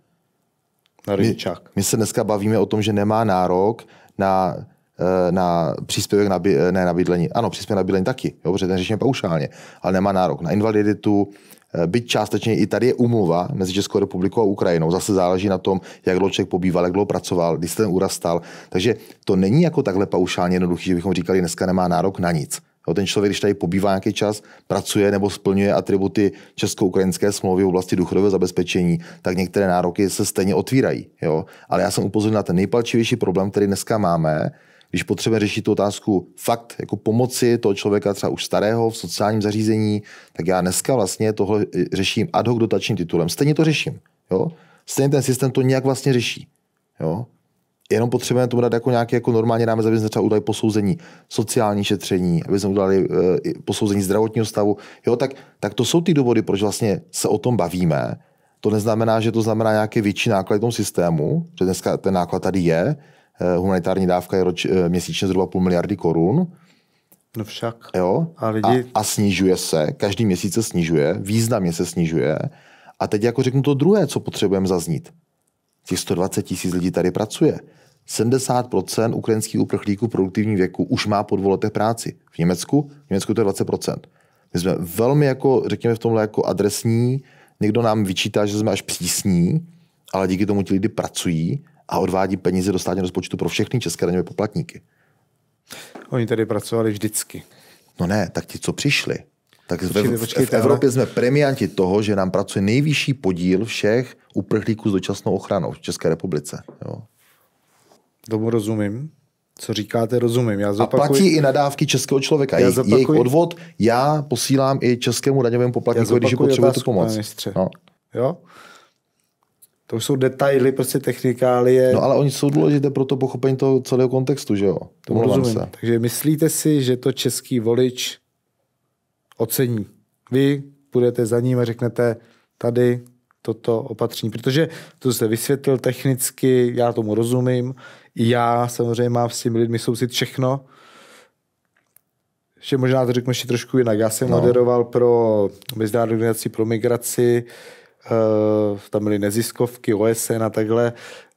Na rodičák. My, my se dneska bavíme o tom, že nemá nárok na Eh, na příspěvek na, by, ne na bydlení. Ano, příspěvek na bydlení taky, jo, protože ten řešíme paušálně, ale nemá nárok na invaliditu, eh, Byť částečně i tady je umluva mezi Českou republikou a Ukrajinou. Zase záleží na tom, jak dlouho člověk pobýval, jak dlouho pracoval, kdy se ten úraz stal. Takže to není jako takhle paušálně jednoduché, že bychom říkali, dneska nemá nárok na nic. Jo, ten člověk, když tady pobývá nějaký čas, pracuje nebo splňuje atributy česko-ukrajinské smlouvy v oblasti důchodového zabezpečení, tak některé nároky se stejně otvírají. Jo? Ale já jsem upozornil na ten nejpalčivější problém, který dneska máme, když potřebujeme řešit tu otázku fakt jako pomoci toho člověka třeba už starého v sociálním zařízení, tak já dneska vlastně tohle eh, řeším ad hoc dotačním titulem. Stejně to řeším. Jo? Stejně ten systém to nějak vlastně řeší. Jo? Jenom potřebujeme tomu dát jako nějaké jako normálně rámec, aby jsme třeba udali posouzení sociální šetření, aby jsme udali e, eh, posouzení zdravotního stavu. Jo, tak, tak to jsou ty důvody, proč vlastně se o tom bavíme. To neznamená, že to znamená nějaké větší náklady tomu systému, že dneska ten náklad tady je, Eh, humanitární dávka je roč, eh, měsíčně zhruba půl miliardy korun. No však. Jo? A, lidi... a, a snižuje se, každý měsíc se snižuje, významně se snižuje. A teď jako řeknu to druhé, co potřebujeme zaznít. Těch 120 tisíc lidí tady pracuje. 70% ukrajinských uprchlíků produktivní věku už má po dvou letech práci. V Německu, v Německu to je 20%. My jsme velmi jako, řekněme v tomhle jako adresní, někdo nám vyčítá, že jsme až přísní, ale díky tomu ti lidi pracují a odvádí peníze do státního rozpočtu pro všechny české daňové poplatníky. Oni tady pracovali vždycky. No ne, tak ti, co přišli. Tak v, počkejte, v Evropě ale... jsme premianti toho, že nám pracuje nejvyšší podíl všech uprchlíků s dočasnou ochranou v České republice. Jo. Tomu rozumím. Co říkáte, rozumím. Já zopakuji... A platí i nadávky českého člověka. Já zopakuji... Jejich odvod já posílám i českému daňovému poplatníku, když potřebuje tu pomoc. Ministře. No. Jo? To už jsou detaily, prostě technikálie. No ale oni jsou důležité pro to pochopení toho celého kontextu, že jo? To rozumím. Se. Takže myslíte si, že to český volič ocení? Vy půjdete za ním a řeknete tady toto opatření, protože to se vysvětlil technicky, já tomu rozumím, já samozřejmě mám s těmi lidmi soucit všechno, že možná to řeknu ještě trošku jinak. Já jsem no. moderoval pro Mezinárodní organizaci pro migraci Eh, tam byly neziskovky, OSN a takhle,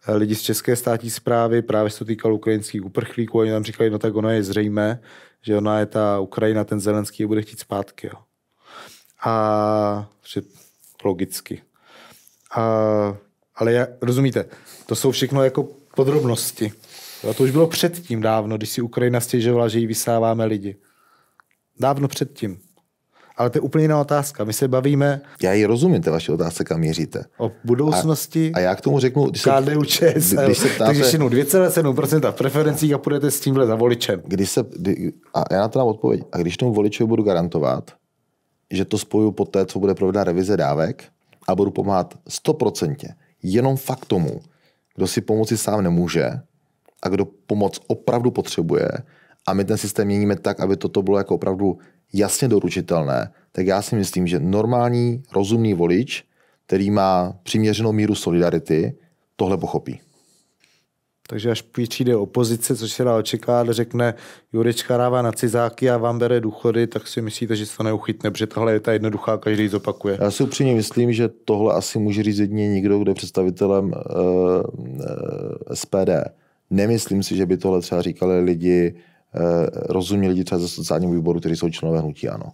eh, lidi z české státní zprávy, právě se to týkalo ukrajinských uprchlíků, oni nám říkali, no tak ono je zřejmé, že ona je ta Ukrajina, ten Zelenský je bude chtít zpátky. Jo. A logicky. A, ale já, rozumíte, to jsou všechno jako podrobnosti. A to už bylo předtím dávno, když si Ukrajina stěžovala, že jí vysáváme lidi. Dávno předtím. Ale to je úplně jiná otázka. My se bavíme... Já ji rozumím, ty vaše otázce, kam míříte. O budoucnosti a, a já k tomu řeknu... Když KDU se, ČSL, když se ptáte, takže ještě 2,7% v preferencích a půjdete s tímhle za voličem. Když se, kdy, a já na to dám odpověď. A když tomu voličovi budu garantovat, že to spoju po té, co bude provedena revize dávek a budu pomáhat 100% jenom fakt tomu, kdo si pomoci sám nemůže a kdo pomoc opravdu potřebuje a my ten systém měníme tak, aby toto bylo jako opravdu jasně doručitelné, tak já si myslím, že normální, rozumný volič, který má přiměřenou míru solidarity, tohle pochopí. Takže až přijde opozice, což se dá očekávat, řekne Jurečka rává na cizáky a vám bere důchody, tak si myslíte, že se to neuchytne, protože tohle je ta jednoduchá, každý zopakuje. Já si upřímně myslím, že tohle asi může říct jedině někdo, kdo je představitelem uh, eh, uh, eh, SPD. Nemyslím si, že by tohle třeba říkali lidi, Eh, rozumní lidi třeba ze sociálního výboru, kteří jsou členové hnutí ANO.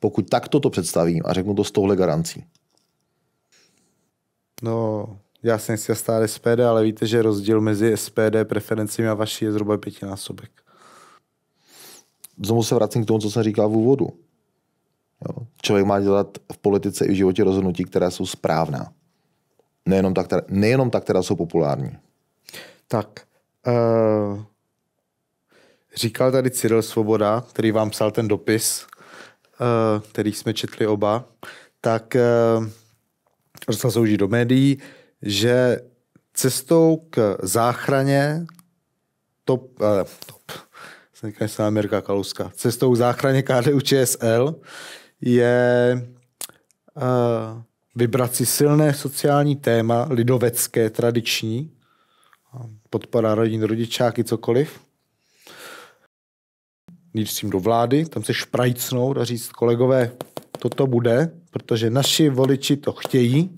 Pokud takto to představím a řeknu to s touhle garancí. No, já jsem si stále SPD, ale víte, že rozdíl mezi SPD preferencemi a vaší je zhruba pětinásobek. Znovu se vracím k tomu, co jsem říkal v úvodu. Jo. Člověk má dělat v politice i v životě rozhodnutí, která jsou správná. Nejenom ta, která, nejenom ta, která jsou populární. Tak. Uh, Říkal tady Cyril Svoboda, který vám psal ten dopis, eh, který jsme četli oba, tak eh, dostal se do médií, že cestou k záchraně top, eh, top jsem se Kaluska, cestou k záchraně KDU ČSL je vybrat si silné sociální téma, lidovecké, tradiční, podpora rodin, rodičáky, cokoliv, jít s tím do vlády, tam se šprajcnout a říct, kolegové, toto bude, protože naši voliči to chtějí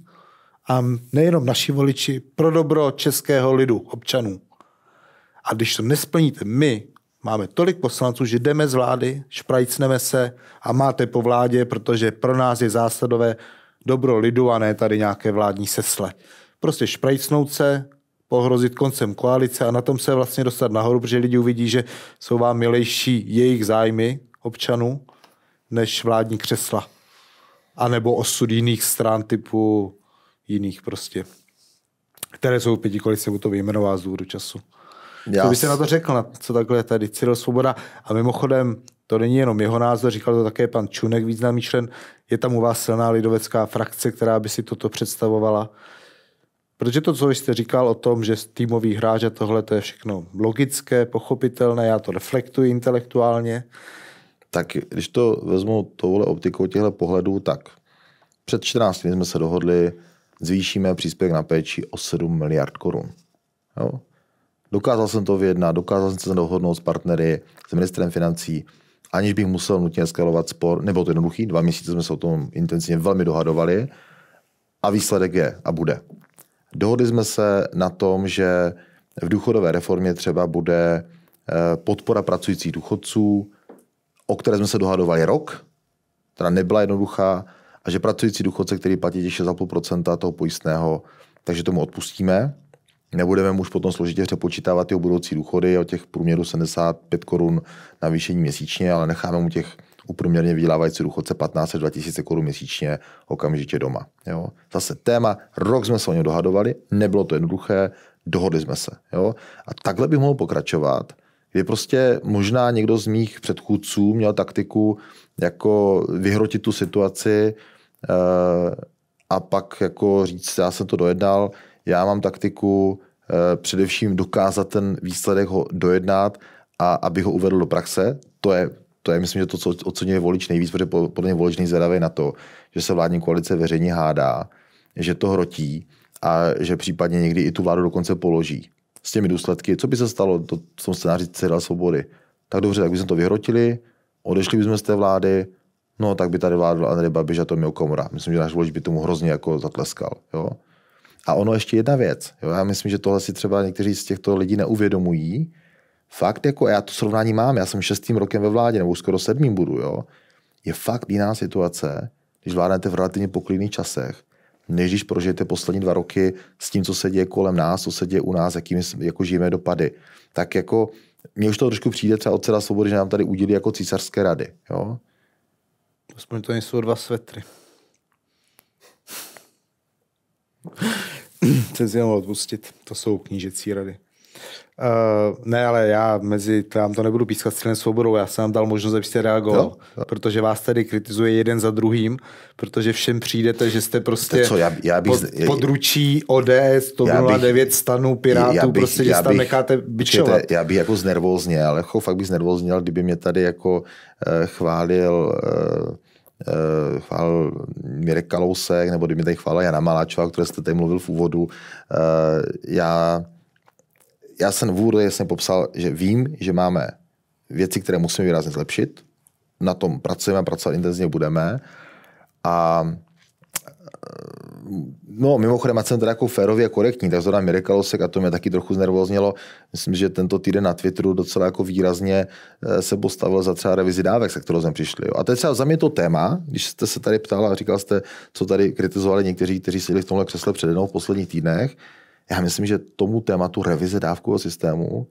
a nejenom naši voliči, pro dobro českého lidu, občanů. A když to nesplníte my, máme tolik poslanců, že jdeme z vlády, šprajcneme se a máte po vládě, protože pro nás je zásadové dobro lidu a ne tady nějaké vládní sesle. Prostě šprajcnout se, ohrozit koncem koalice a na tom se vlastně dostat nahoru, protože lidi uvidí, že jsou vám milejší jejich zájmy občanů než vládní křesla. A nebo osud jiných stran typu jiných prostě, které jsou v pětikolice, to vyjmenová z důvodu času. Já. by se na to řekl, na co takhle tady Cyril Svoboda? A mimochodem, to není jenom jeho názor, říkal to také pan Čunek, významný člen. Je tam u vás silná lidovecká frakce, která by si toto představovala? Protože to, co jste říkal o tom, že týmový hráč a tohle, to je všechno logické, pochopitelné, já to reflektuji intelektuálně. Tak když to vezmu touhle optikou těchto pohledů, tak před 14 dny jsme se dohodli, zvýšíme příspěvek na péči o 7 miliard korun. Jo? Dokázal jsem to vyjednat, dokázal jsem se dohodnout s partnery, s ministrem financí, aniž bych musel nutně skalovat spor. Nebo to jednoduchý, dva měsíce jsme se o tom intenzivně velmi dohadovali a výsledek je a bude. Dohodli jsme se na tom, že v důchodové reformě třeba bude eh, podpora pracujících důchodců, o které jsme se dohadovali rok, která nebyla jednoduchá, a že pracující důchodce, který platí těch 6,5% toho pojistného, takže tomu odpustíme. Nebudeme mu už potom složitě přepočítávat jeho budoucí důchody o těch průměru 75 korun navýšení měsíčně, ale necháme mu těch u průměrně vydělávající důchodce 15-2000 korun měsíčně okamžitě doma. Jo? Zase téma, rok jsme se o něm dohadovali, nebylo to jednoduché, dohodli jsme se. Jo? A takhle bych mohl pokračovat, kdy prostě možná někdo z mých předchůdců měl taktiku jako vyhrotit tu situaci eh, a pak jako říct, já jsem to dojednal, já mám taktiku eh, především dokázat ten výsledek ho dojednat a aby ho uvedl do praxe, to je to je, myslím, že to, co oceňuje volič nejvíc, protože podle mě volič nejzvedavý na to, že se vládní koalice veřejně hádá, že to hrotí a že případně někdy i tu vládu dokonce položí. S těmi důsledky, co by se stalo to, v tom scénáři Cyril Svobody? Tak dobře, tak bychom to vyhrotili, odešli bychom z té vlády, no tak by tady vládl Andrej Babiš a Tomio Komora. Myslím, že náš volič by tomu hrozně jako zatleskal. Jo? A ono ještě jedna věc. Jo? Já myslím, že tohle si třeba někteří z těchto lidí neuvědomují, fakt jako já to srovnání mám, já jsem šestým rokem ve vládě, nebo skoro sedmým budu, jo, je fakt jiná situace, když vládnete v relativně poklidných časech, než když prožijete poslední dva roky s tím, co se děje kolem nás, co se děje u nás, jakými jako žijeme dopady. Tak jako mně už to trošku přijde třeba od Cera Svobody, že nám tady udělí jako císařské rady. Jo? Aspoň to nejsou dva svetry. Jsem si měl odpustit. To jsou knížecí rady. Uh, ne, ale já mezi tam to nebudu pískat s svobodou, já jsem vám dal možnost, abyste reagoval, protože vás tady kritizuje jeden za druhým, protože všem přijdete, že jste prostě co, já, já bych, pod, já, područí ODS, TOP devět stanů Pirátů, já bych, prostě, že já tam necháte bičovat. Čete, já bych jako znervózně, ale jako fakt bych znervózněl, kdyby mě tady jako uh, chválil uh, eh, chválil Mirek Kalousek, nebo kdyby mi tady chválil Jana Maláčová, o které jste tady mluvil v úvodu. Já já jsem v úvodu jasně popsal, že vím, že máme věci, které musíme výrazně zlepšit, na tom pracujeme, pracovat intenzivně budeme a eh, No, mimochodem, ať jsem teda jako férově korektní, tak zrovna Mirek Kalosek, a to mě taky trochu znervoznilo, myslím, že tento týden na Twitteru docela jako výrazně eh, se postavil za třeba revizi dávek, se kterou jsme přišli. Jo. A to je třeba za mě to téma, když jste se tady ptala a říkal jste, co tady kritizovali někteří, kteří seděli v tomhle křesle přede mnou v posledních týdnech, já myslím, že tomu tématu revize dávkového systému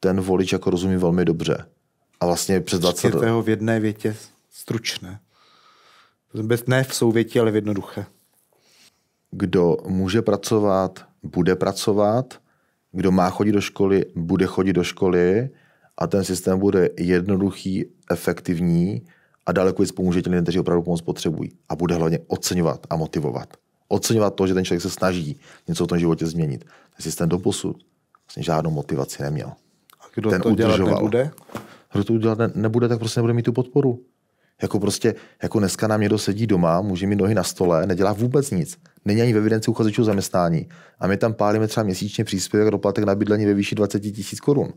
ten volič jako rozumí velmi dobře. A vlastně před 20 let... v jedné větě stručné. Bez ne v souvětí, ale v jednoduché. Kdo může pracovat, bude pracovat. Kdo má chodit do školy, bude chodit do školy. A ten systém bude jednoduchý, efektivní a daleko víc pomůže těm lidem, kteří opravdu pomoc potřebují. A bude hlavně oceňovat a motivovat oceňovat to, že ten člověk se snaží něco v tom životě změnit. Ten systém doposud vlastně žádnou motivaci neměl. A kdo ten to udržoval. dělat nebude? Kdo to udělat nebude, tak prostě nebude mít tu podporu. Jako prostě, jako dneska nám někdo sedí doma, může mít nohy na stole, nedělá vůbec nic. Není ani ve evidenci uchazečů zaměstnání. A my tam pálíme třeba měsíčně příspěvek doplatek na bydlení ve výši 20 tisíc korun.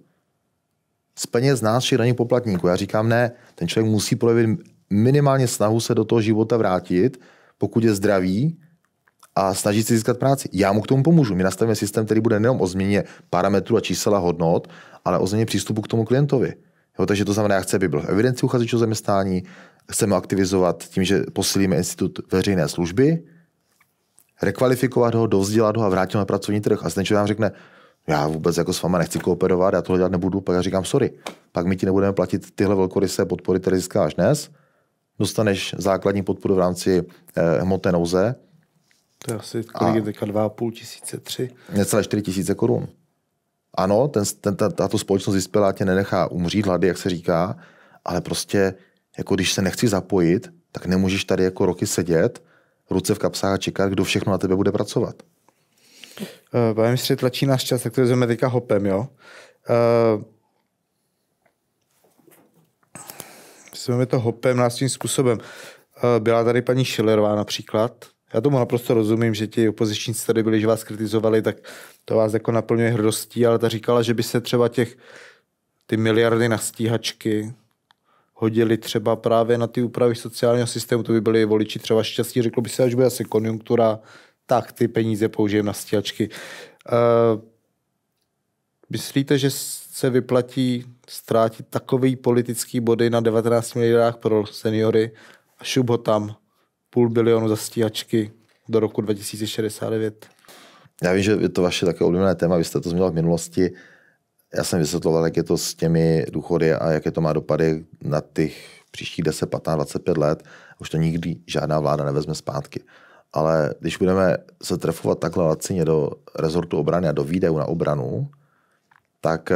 Z peněz nás všech poplatníků. Já říkám, ne, ten člověk musí projevit minimálně snahu se do toho života vrátit, pokud je zdravý, a snažit se získat práci. Já mu k tomu pomůžu. My nastavíme systém, který bude nejenom o změně parametrů a čísel a hodnot, ale o změně přístupu k tomu klientovi. Jo, takže to znamená, já chci, aby byl v evidenci uchazečů zaměstnání, chceme aktivizovat tím, že posílíme institut veřejné služby, rekvalifikovat ho, dovzdělat ho a vrátit ho na pracovní trh. A ten člověk nám řekne, já vůbec jako s váma nechci kooperovat, já tohle dělat nebudu, pak já říkám sorry, pak my ti nebudeme platit tyhle velkorysé podpory, které získáš dnes, dostaneš základní podporu v rámci eh, hmotné nouze, to je asi kolik je teďka 2,5 tisíce, 3. Necelé 4 tisíce korun. Ano, ten, ten, ta, tato společnost vyspělá tě nenechá umřít hlady, jak se říká, ale prostě, jako když se nechci zapojit, tak nemůžeš tady jako roky sedět, ruce v kapsách a čekat, kdo všechno na tebe bude pracovat. Uh, Pane mistře, tlačí náš čas, tak to vezmeme teďka hopem, jo? Uh, vezmeme to hopem no tím způsobem. Uh, byla tady paní Schillerová, například, já tomu naprosto rozumím, že ti opozičníci tady byli, že vás kritizovali, tak to vás jako naplňuje hrdostí, ale ta říkala, že by se třeba těch ty miliardy na stíhačky hodili třeba právě na ty úpravy sociálního systému, to by byli voliči třeba šťastní, řeklo by se, až bude asi konjunktura, tak ty peníze použijeme na stíhačky. Uh, myslíte, že se vyplatí ztrátit takový politický body na 19 miliardách pro seniory a šup ho tam? půl bilionu za stíhačky do roku 2069. Já vím, že je to vaše také oblíbené téma, vy jste to zmínil v minulosti. Já jsem vysvětloval, jak je to s těmi důchody a jaké to má dopady na těch příštích 10, 15, 25 let. Už to nikdy žádná vláda nevezme zpátky. Ale když budeme se trefovat takhle lacině do rezortu obrany a do výdajů na obranu, tak eh,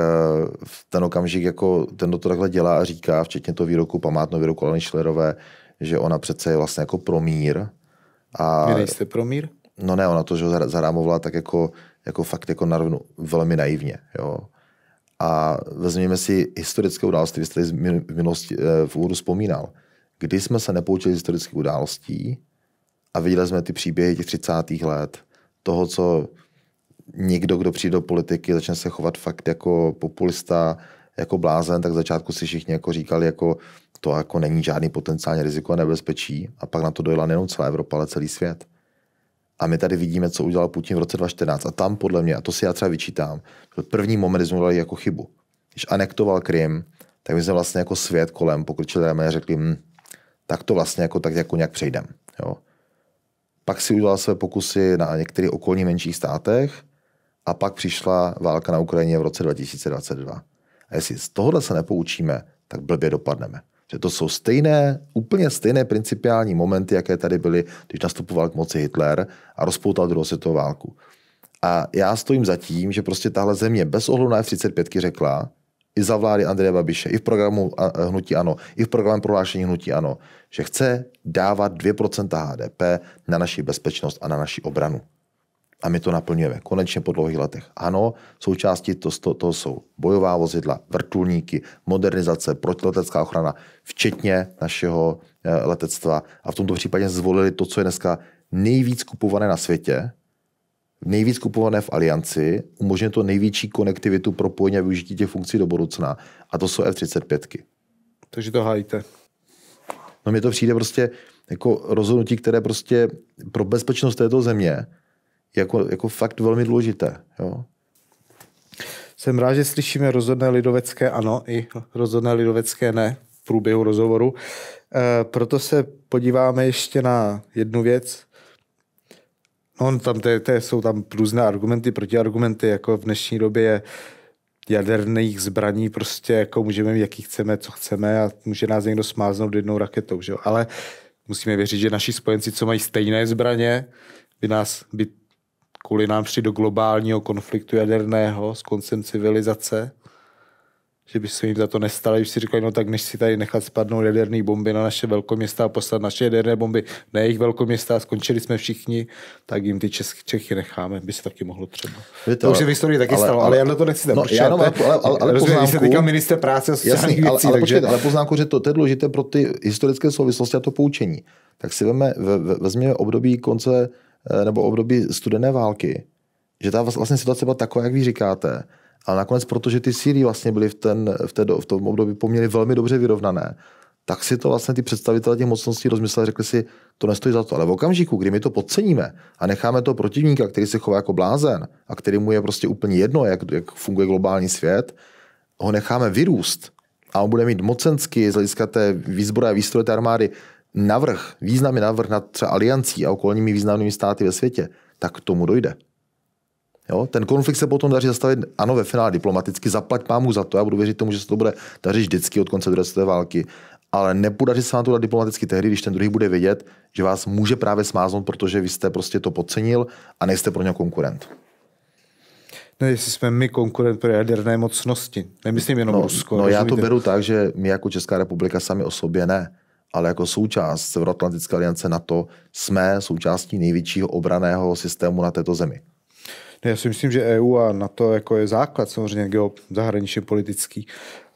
v ten okamžik, jako ten, kdo to takhle dělá a říká, včetně toho výroku, památného výroku Aleny Šlerové, že ona přece je vlastně jako promír. A... Vy nejste promír? No ne, ona to že zarámovala tak jako, jako fakt jako narovnu, velmi naivně. Jo. A vezměme si historické události, vy jste v minulosti eh, v úvodu vzpomínal. Kdy jsme se nepoučili z historických událostí a viděli jsme ty příběhy těch 30. let, toho, co někdo, kdo přijde do politiky, začne se chovat fakt jako populista, jako blázen, tak v začátku si všichni jako říkali, jako to jako není žádný potenciální riziko a nebezpečí. A pak na to dojela nejenom celá Evropa, ale celý svět. A my tady vidíme, co udělal Putin v roce 2014. A tam podle mě, a to si já třeba vyčítám, že první moment, kdy jsme udělali jako chybu. Když anektoval Krym, tak my jsme vlastně jako svět kolem pokročili a řekli, hm, tak to vlastně jako, tak jako nějak přejdem. Jo. Pak si udělal své pokusy na některých okolních menších státech a pak přišla válka na Ukrajině v roce 2022 jestli z tohohle se nepoučíme, tak blbě dopadneme. Že to jsou stejné, úplně stejné principiální momenty, jaké tady byly, když nastupoval k moci Hitler a rozpoutal druhou světovou válku. A já stojím za tím, že prostě tahle země bez ohledu na F-35 řekla, i za vlády Andreje Babiše, i v programu Hnutí Ano, i v programu prohlášení Hnutí Ano, že chce dávat 2% HDP na naši bezpečnost a na naši obranu. A my to naplňujeme. Konečně po dlouhých letech. Ano, součástí to, to, jsou bojová vozidla, vrtulníky, modernizace, protiletecká ochrana, včetně našeho eh, letectva. A v tomto případě zvolili to, co je dneska nejvíc kupované na světě, nejvíc kupované v Alianci, umožňuje to největší konektivitu, propojení a využití těch funkcí do budoucna. A to jsou F-35. Takže to hájíte. No mně to přijde prostě jako rozhodnutí, které prostě pro bezpečnost této země jako, jako fakt velmi důležité. Jo? Jsem rád, že slyšíme rozhodné lidovecké ano i rozhodné lidovecké ne v průběhu rozhovoru. E, proto se podíváme ještě na jednu věc. No, tam te, te jsou tam různé argumenty, protiargumenty, jako v dnešní době je jaderných zbraní, prostě jako můžeme mít, jaký chceme, co chceme a může nás někdo smáznout jednou raketou, že jo? Ale musíme věřit, že naši spojenci, co mají stejné zbraně, by nás by kvůli nám přijde do globálního konfliktu jaderného s koncem civilizace, že by se jim za to nestalo, když si říkali, no tak než si tady nechat spadnout jaderné bomby na naše velkoměsta a poslat naše jaderné bomby na jejich velkoměsta a skončili jsme všichni, tak jim ty Česk- Čechy necháme, by se taky mohlo třeba. Je to, to už se v historii taky ale, stalo, ale, ale já na to nechci tam no, já no, ale, ale, ale Rozumím, poznámku, se týká minister práce a sociálních jasný, věcí. Ale, ale, takže... počkejte, ale poznámku, že to, to je důležité pro ty historické souvislosti a to poučení. Tak si veme, ve, ve, vezměme období konce Eh, nebo období studené války, že ta vlastně situace byla taková, jak vy říkáte, ale nakonec, protože ty síly vlastně byly v, ten, v, té, v tom období poměrně velmi dobře vyrovnané, tak si to vlastně ty představitelé těch mocností rozmysleli, řekli si, to nestojí za to. Ale v okamžiku, kdy my to podceníme a necháme toho protivníka, který se chová jako blázen a který mu je prostě úplně jedno, jak, jak funguje globální svět, ho necháme vyrůst a on bude mít mocenský, z hlediska té výzbroje a výstroje té armády navrh, významný navrh nad třeba aliancí a okolními významnými státy ve světě, tak k tomu dojde. Jo? Ten konflikt se potom daří zastavit, ano, ve finále diplomaticky, zaplať pámu za to, já budu věřit tomu, že se to bude dařit vždycky od konce druhé světové války, ale nepodaří se vám to dát diplomaticky tehdy, když ten druhý bude vědět, že vás může právě smáznout, protože vy jste prostě to podcenil a nejste pro něj konkurent. No jestli jsme my konkurent pro jaderné mocnosti. Nemyslím jenom no, Rusko. No já to beru tak, že my jako Česká republika sami o sobě ne ale jako součást Severoatlantické aliance NATO jsme součástí největšího obraného systému na této zemi. No já si myslím, že EU a NATO jako je základ samozřejmě geo zahraničně politický.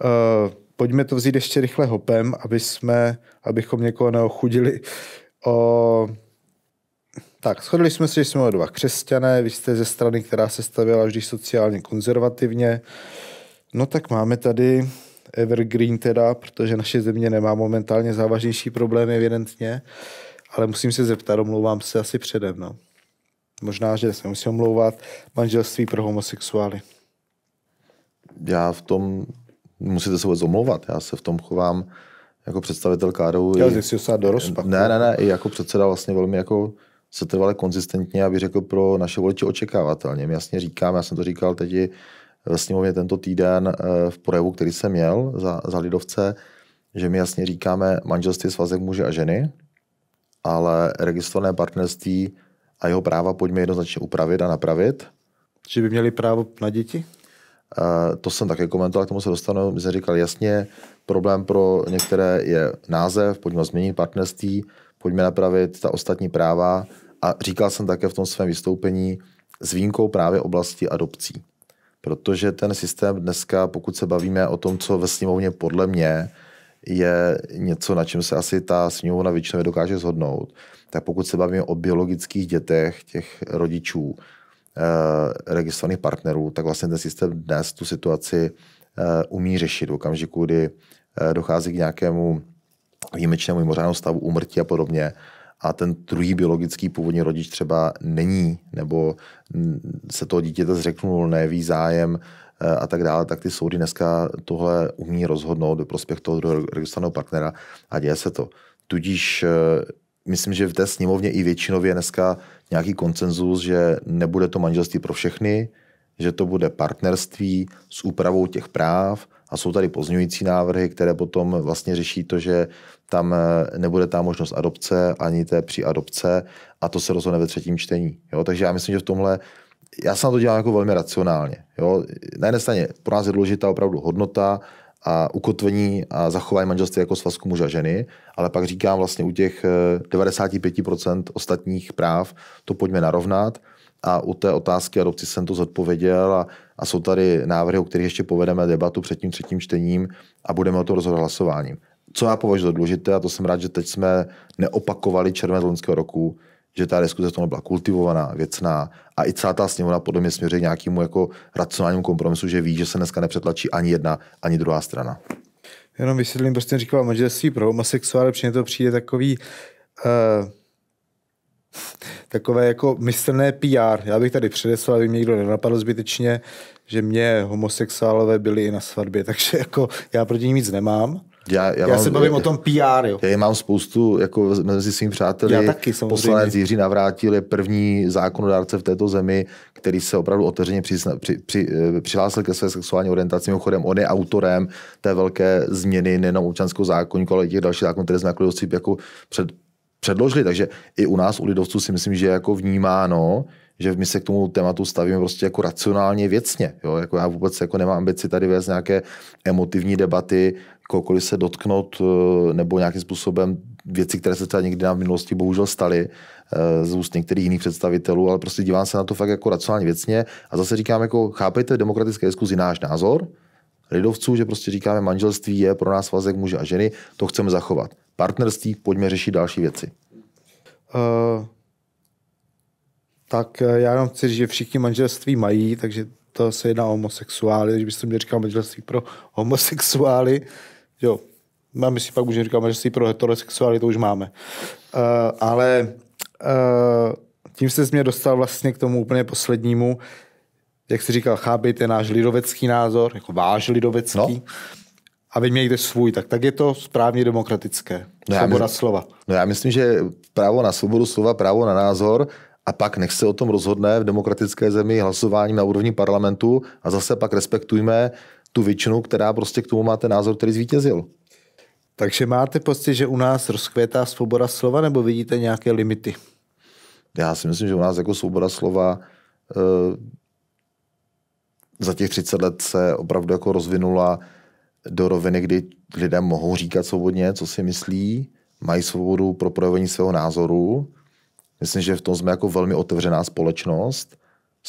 Uh, pojďme to vzít ještě rychle hopem, aby jsme, abychom někoho neochudili. O... tak, shodli jsme se, že jsme dva křesťané, vy jste ze strany, která se stavěla vždy sociálně konzervativně. No tak máme tady evergreen teda, protože naše země nemá momentálně závažnější problémy evidentně, ale musím se zeptat, omlouvám se asi předem, no. Možná, že se musím omlouvat manželství pro homosexuály. Já v tom, musíte se vůbec omlouvat, já se v tom chovám jako představitel Károu. Já i, se do rozpaku. Ne, ne, ne, i jako předseda vlastně velmi jako se trvale konzistentně, aby řekl pro naše voliče očekávatelně. My jasně říkám, já jsem to říkal teď ve sněmovně tento týden eh, v projevu, který jsem měl za, za lidovce, že my jasně říkáme manželství svazek muže a ženy, ale registrované partnerství a jeho práva pojďme jednoznačně upravit a napravit. Že by měli právo na děti? Eh, to jsem také komentoval, k tomu se dostanu. My jsme říkali, jasně, problém pro některé je název, pojďme změnit partnerství, pojďme napravit ta ostatní práva. A říkal jsem také v tom svém vystoupení s výjimkou právě oblasti adopcí. Protože ten systém dneska, pokud se bavíme o tom, co ve sněmovně podle mě je něco, na čem se asi ta sněmovna většinou dokáže zhodnout, tak pokud se bavíme o biologických dětech těch rodičů, eh, registrovaných partnerů, tak vlastně ten systém dnes tu situaci eh, umí řešit v okamžiku, kdy eh, dochází k nějakému výjimečnému mimořádnému stavu úmrtí a podobně, a ten druhý biologický původní rodič třeba není, nebo se toho dítěte zřeknul, neví zájem eh, a tak dále, tak ty soudy dneska tohle umí rozhodnout do prospěch toho druhého registrovaného partnera a děje se to. Tudíž eh, myslím, že v té sněmovně i většinově dneska nějaký koncenzus, že nebude to manželství pro všechny, že to bude partnerství s úpravou těch práv a jsou tady pozňující návrhy, které potom vlastně řeší to, že tam eh, nebude ta možnost adopce ani té adopce a to se rozhodne ve třetím čtení. Jo? Takže já myslím, že v tomhle já se na to dělám jako velmi racionálně. Jo? Na jedné straně pro nás je důležitá opravdu hodnota a ukotvení a zachování manželství jako svazku muže a ženy, ale pak říkám vlastně u těch 95% eh, ostatních práv to pojďme narovnat a u té otázky adopci jsem to zodpověděl a, a jsou tady návrhy, o kterých ještě povedeme debatu před tím třetím čtením a budeme o to rozhodovat hlasováním co já považuji za důležité, a to jsem rád, že teď jsme neopakovali červené z loňského roku, že ta diskuze v byla kultivovaná, věcná a i celá ta sněmovna podle mě směřuje nějakému jako racionálnímu kompromisu, že ví, že se dneska nepřetlačí ani jedna, ani druhá strana. Jenom vysvětlím, prostě říkal manželství pro homosexuály, při to přijde takový uh, takové jako mistrné PR. Já bych tady předeslal, aby mě někdo nenapadl zbytečně, že mě homosexuálové byli i na svatbě, takže jako já proti ním nic nemám. Já, já, já mám, se bavím já, o tom PR, jo. Já mám spoustu, jako mezi svými přáteli. Já taky, samozřejmě. Poslanec Jiří Navrátil je první zákonodárce v této zemi, který se opravdu otevřeně při, při, při, eh, přihlásil ke své sexuální orientaci. Mimochodem, on je autorem té velké změny nejenom občanského zákonníku, ale i těch dalších zákonů, které jsme jako jako před, předložili. Takže i u nás, u lidovců, si myslím, že je jako vnímáno, že my se k tomu tématu stavíme prostě jako racionálně věcně. Jo? Jako já vůbec jako nemám ambici tady vést nějaké emotivní debaty kohokoliv se dotknout eh, nebo nějakým způsobem věci, které se třeba někdy nám v minulosti bohužel staly eh, z úst některých jiných představitelů, ale prostě dívám se na to fakt jako racionálně věcně a zase říkám, jako chápejte v demokratické diskuzi náš názor, lidovců, že prostě říkáme, manželství je pro nás svazek muže a ženy, to chceme zachovat. Partnerství, pojďme řešit další věci. Uh, tak já jenom chci říct, že všichni manželství mají, takže to se jedná o homosexuály, když byste mě říkal manželství pro homosexuály jo, a my si pak už říkáme, že si pro heterosexuality to už máme. Uh, ale uh, tím se z mě dostal vlastně k tomu úplně poslednímu, jak si říkal, chápejte náš lidovecký názor, jako váš lidovecký, no. a vy mějte svůj, tak, tak je to správně demokratické. No svoboda myslím, slova. No já myslím, že právo na svobodu slova, právo na názor, a pak nech se o tom rozhodne v demokratické zemi hlasováním na úrovni parlamentu a zase pak respektujme tu většinu, která prostě k tomu máte názor, který zvítězil. Takže máte pocit, že u nás rozkvětá svoboda slova, nebo vidíte nějaké limity? Já si myslím, že u nás jako svoboda slova e, za těch 30 let se opravdu jako rozvinula do roviny, kdy lidé mohou říkat svobodně, co si myslí, mají svobodu pro projevení svého názoru. Myslím, že v tom jsme jako velmi otevřená společnost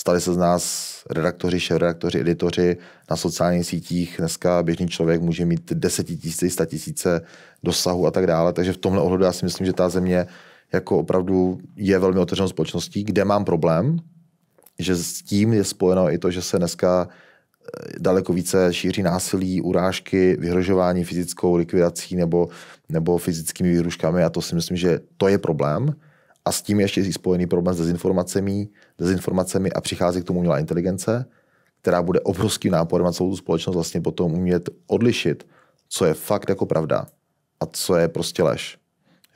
Stali se z nás redaktoři, šéf-redaktoři, editoři na sociálních sítích. Dneska běžný člověk může mít desetitisíce, statisíce dosahu a tak dále. Takže v tomhle ohledu já si myslím, že ta země jako opravdu je velmi otevřenou společností, kde mám problém, že s tím je spojeno i to, že se dneska eh, daleko více šíří násilí, urážky, vyhrožování fyzickou likvidací nebo, nebo fyzickými výhruškami a to si myslím, že to je problém. A s tím je ještě spojený problém s dezinformacemi, dezinformacemi a přichází k tomu umělá inteligence, která bude obrovským náporem na celou tu společnost vlastně potom umět odlišit, co je fakt jako pravda a co je prostě lež.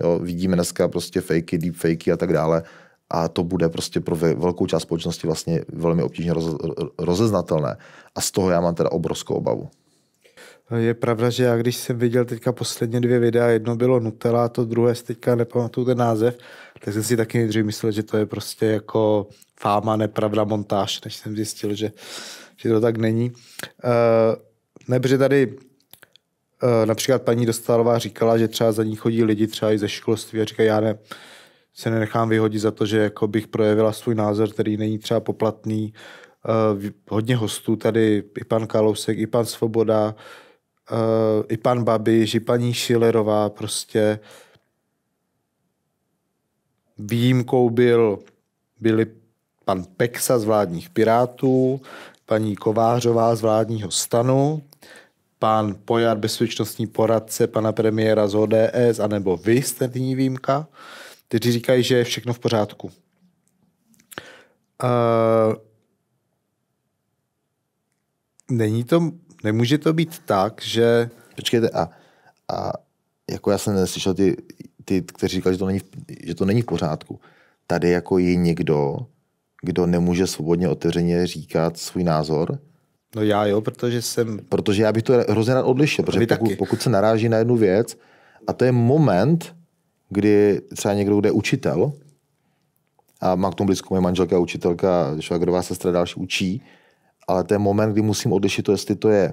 Jo, vidíme dneska prostě fakey, deepfakey a tak dále a to bude prostě pro velkou část společnosti vlastně velmi obtížně rozeznatelné. A z toho já mám teda obrovskou obavu. Je pravda, že já když jsem viděl teďka posledně dvě videa, jedno bylo Nutella, to druhé, teďka nepamatuju ten název, tak jsem si taky nejdřív myslel, že to je prostě jako fáma, nepravda, montáž, než jsem zjistil, že, že to tak není. Uh, tady uh, například paní Dostalová říkala, že třeba za ní chodí lidi třeba i ze školství a říkají, já ne, se nenechám vyhodit za to, že jako bych projevila svůj názor, který není třeba poplatný. Uh, hodně hostů tady, i pan Kalousek, i pan Svoboda, uh, i pan Babiš, i paní Šilerová prostě výjimkou byl, byli pan Peksa z vládních pirátů, paní Kovářová z vládního stanu, pan Pojar, bezpečnostní poradce pana premiéra z ODS, anebo vy jste nyní výjimka, kteří říkají, že je všechno v pořádku. Uh, není to Nemůže to být tak, že... Počkejte, a, a jako já jsem neslyšel ty, ty kteří říkali, že to, není, že to není v pořádku. Tady jako je někdo, kdo nemůže svobodně otevřeně říkat svůj názor, No já jo, protože jsem... Protože já bych to hrozně rád odlišil, protože pokud, pokud se naráží na jednu věc, a to je moment, kdy třeba někdo, kde je učitel, a má k tomu blízko moje manželka, učitelka, švagrová sestra další učí, ale ten moment, kdy musím odlišit to, jestli to je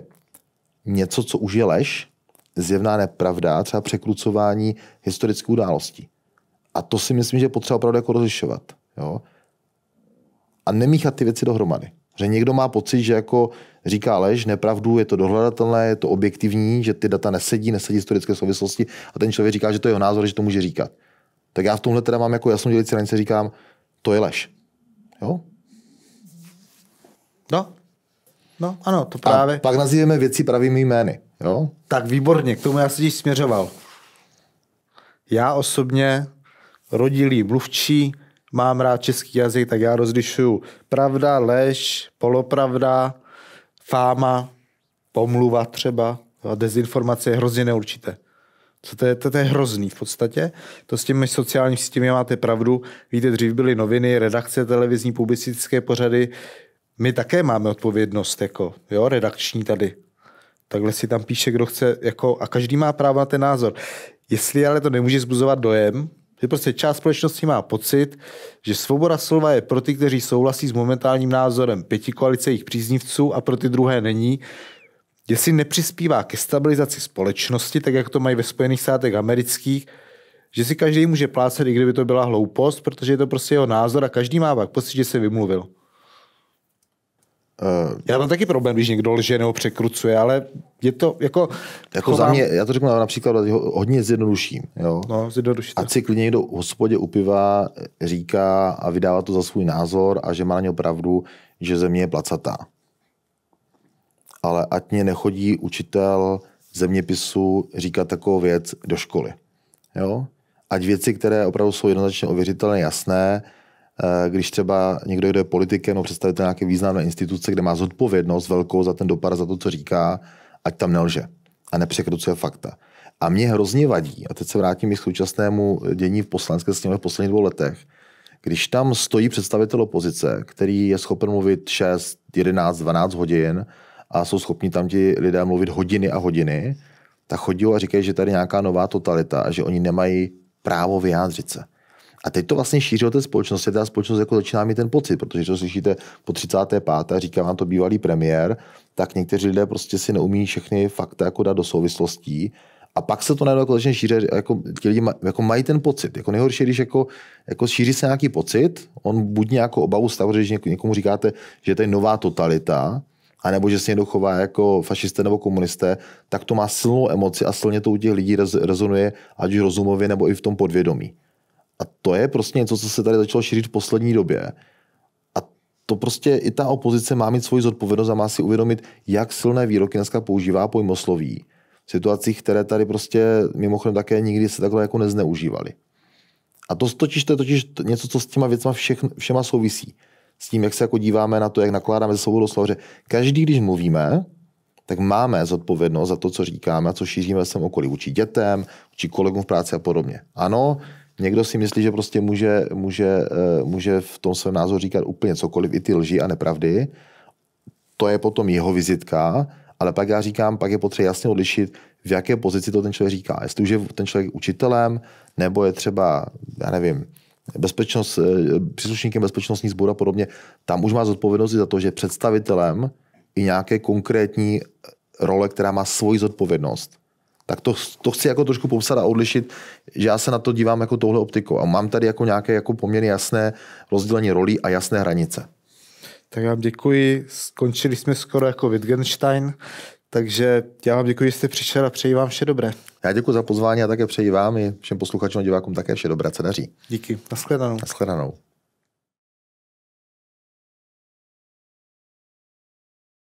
něco, co už je lež, zjevná nepravda, třeba překrucování historických událostí. A to si myslím, že je potřeba opravdu jako rozlišovat. Jo? A nemíchat ty věci dohromady. Že někdo má pocit, že jako říká lež, nepravdu, je to dohledatelné, je to objektivní, že ty data nesedí, nesedí historické souvislosti a ten člověk říká, že to je jeho názor, že to může říkat. Tak já v tomhle teda mám jako jasnou dělící hranice, říkám, to je lež. Jo? No, No ano, to právě. A pak nazýváme věci pravými jmény. Jo? Tak výborně, k tomu já se směřoval. Já osobně, rodilý mluvčí, mám rád český jazyk, tak já rozlišuju pravda, lež, polopravda, fáma, pomluva třeba. A dezinformace je hrozně neurčité. Co to, je, to, to je hrozný v podstatě. To s těmi sociálními sítěmi máte pravdu. Víte, dřív byly noviny, redakce, televizní, publicistické pořady, my také máme odpovědnost, jako, jo, redakční tady. Takhle si tam píše, kdo chce, jako, a každý má právo na ten názor. Jestli ale to nemůže zbuzovat dojem, že prostě část společnosti má pocit, že svoboda slova je pro ty, kteří souhlasí s momentálním názorem pěti koalice jejich příznivců a pro ty druhé není, jestli nepřispívá ke stabilizaci společnosti, tak jak to mají ve Spojených státech amerických, že si každý může plácet, i kdyby to byla hloupost, protože je to prostě jeho názor a každý má pak pocit, že se vymluvil. Uh, já mám taky problém, když někdo lže nebo překrucuje, ale je to jako... Jako za mě, já to řeknu například hodně zjednoduším. Jo? No, zjednoduším. Ať si klidně někdo v hospodě upiva říká a vydává to za svůj názor a že má na něj pravdu, že země je placatá. Ale ať mě nechodí učitel zeměpisu říkat takovou věc do školy. Jo? Ať věci, které opravdu jsou jednoznačně ověřitelné, jasné, Eh, když třeba někdo, kdo je politikem nebo představitel nějaké významné instituce, kde má zodpovědnost velkou za ten dopad, za to, co říká, ať tam nelže a nepřekrucuje fakta. A mě hrozně vadí, a teď se vrátím i k současnému dění v poslanské sněmovně v posledních dvou letech, když tam stojí představitel opozice, který je schopen mluvit 6, 11, 12 hodin a jsou schopni tam ti lidé mluvit hodiny a hodiny, tak chodí a říkají, že tady nějaká nová totalita a že oni nemají právo vyjádřit se. A teď to vlastně šíří o té společnosti. Ta společnost jako začíná mít ten pocit, protože to slyšíte po 35. říká vám to bývalý premiér, tak někteří lidé prostě si neumí všechny fakta jako dát do souvislostí. A pak se to najednou jako začne šířit, jako ti lidi maj, jako mají ten pocit. Jako nejhorší, když jako, jako šíří se nějaký pocit, on buď nějakou obavu stavu, že někomu říkáte, že je tady nová totalita, anebo že se někdo chová jako fašisté nebo komunisté, tak to má silnou emoci a silně to u těch lidí rezonuje, ať už rozumově nebo i v tom podvědomí. A to je prostě něco, co se tady začalo šířit v poslední době. A to prostě i ta opozice má mít svoji zodpovědnost a má si uvědomit, jak silné výroky dneska používá pojmosloví. V situacích, které tady prostě mimochodem také nikdy se takhle jako nezneužívaly. A to totiž, to je totiž něco, co s těma věcma všech, všema souvisí. S tím, jak se jako díváme na to, jak nakládáme ze svobodou slova. Že každý, když mluvíme, tak máme zodpovědnost za to, co říkáme a co šíříme sem okolí. Učí dětem, učí kolegům v práci a podobně. Ano, Někdo si myslí, že prostě může, může, eh, může v tom svém názoru říkat úplně cokoliv, i ty lži a nepravdy. To je potom jeho vizitka, ale pak já říkám, pak je potřeba jasně odlišit, v jaké pozici to ten člověk říká. Jestli už je ten člověk učitelem, nebo je třeba, já nevím, bezpečnost, eh, příslušníkem bezpečnostní sbor a podobně, tam už má zodpovědnost za to, že představitelem i nějaké konkrétní role, která má svoji zodpovědnost tak to, to chci jako trošku popsat a odlišit, že já se na to dívám jako touhle optikou a mám tady jako nějaké jako poměrně jasné rozdělení rolí a jasné hranice. Tak vám děkuji, skončili jsme skoro jako Wittgenstein, takže já vám děkuji, že jste přišel a přeji vám vše dobré. Já děkuji za pozvání a také přeji vám i všem posluchačům a divákům také vše dobré, co daří. Díky, nashledanou. Nashledanou.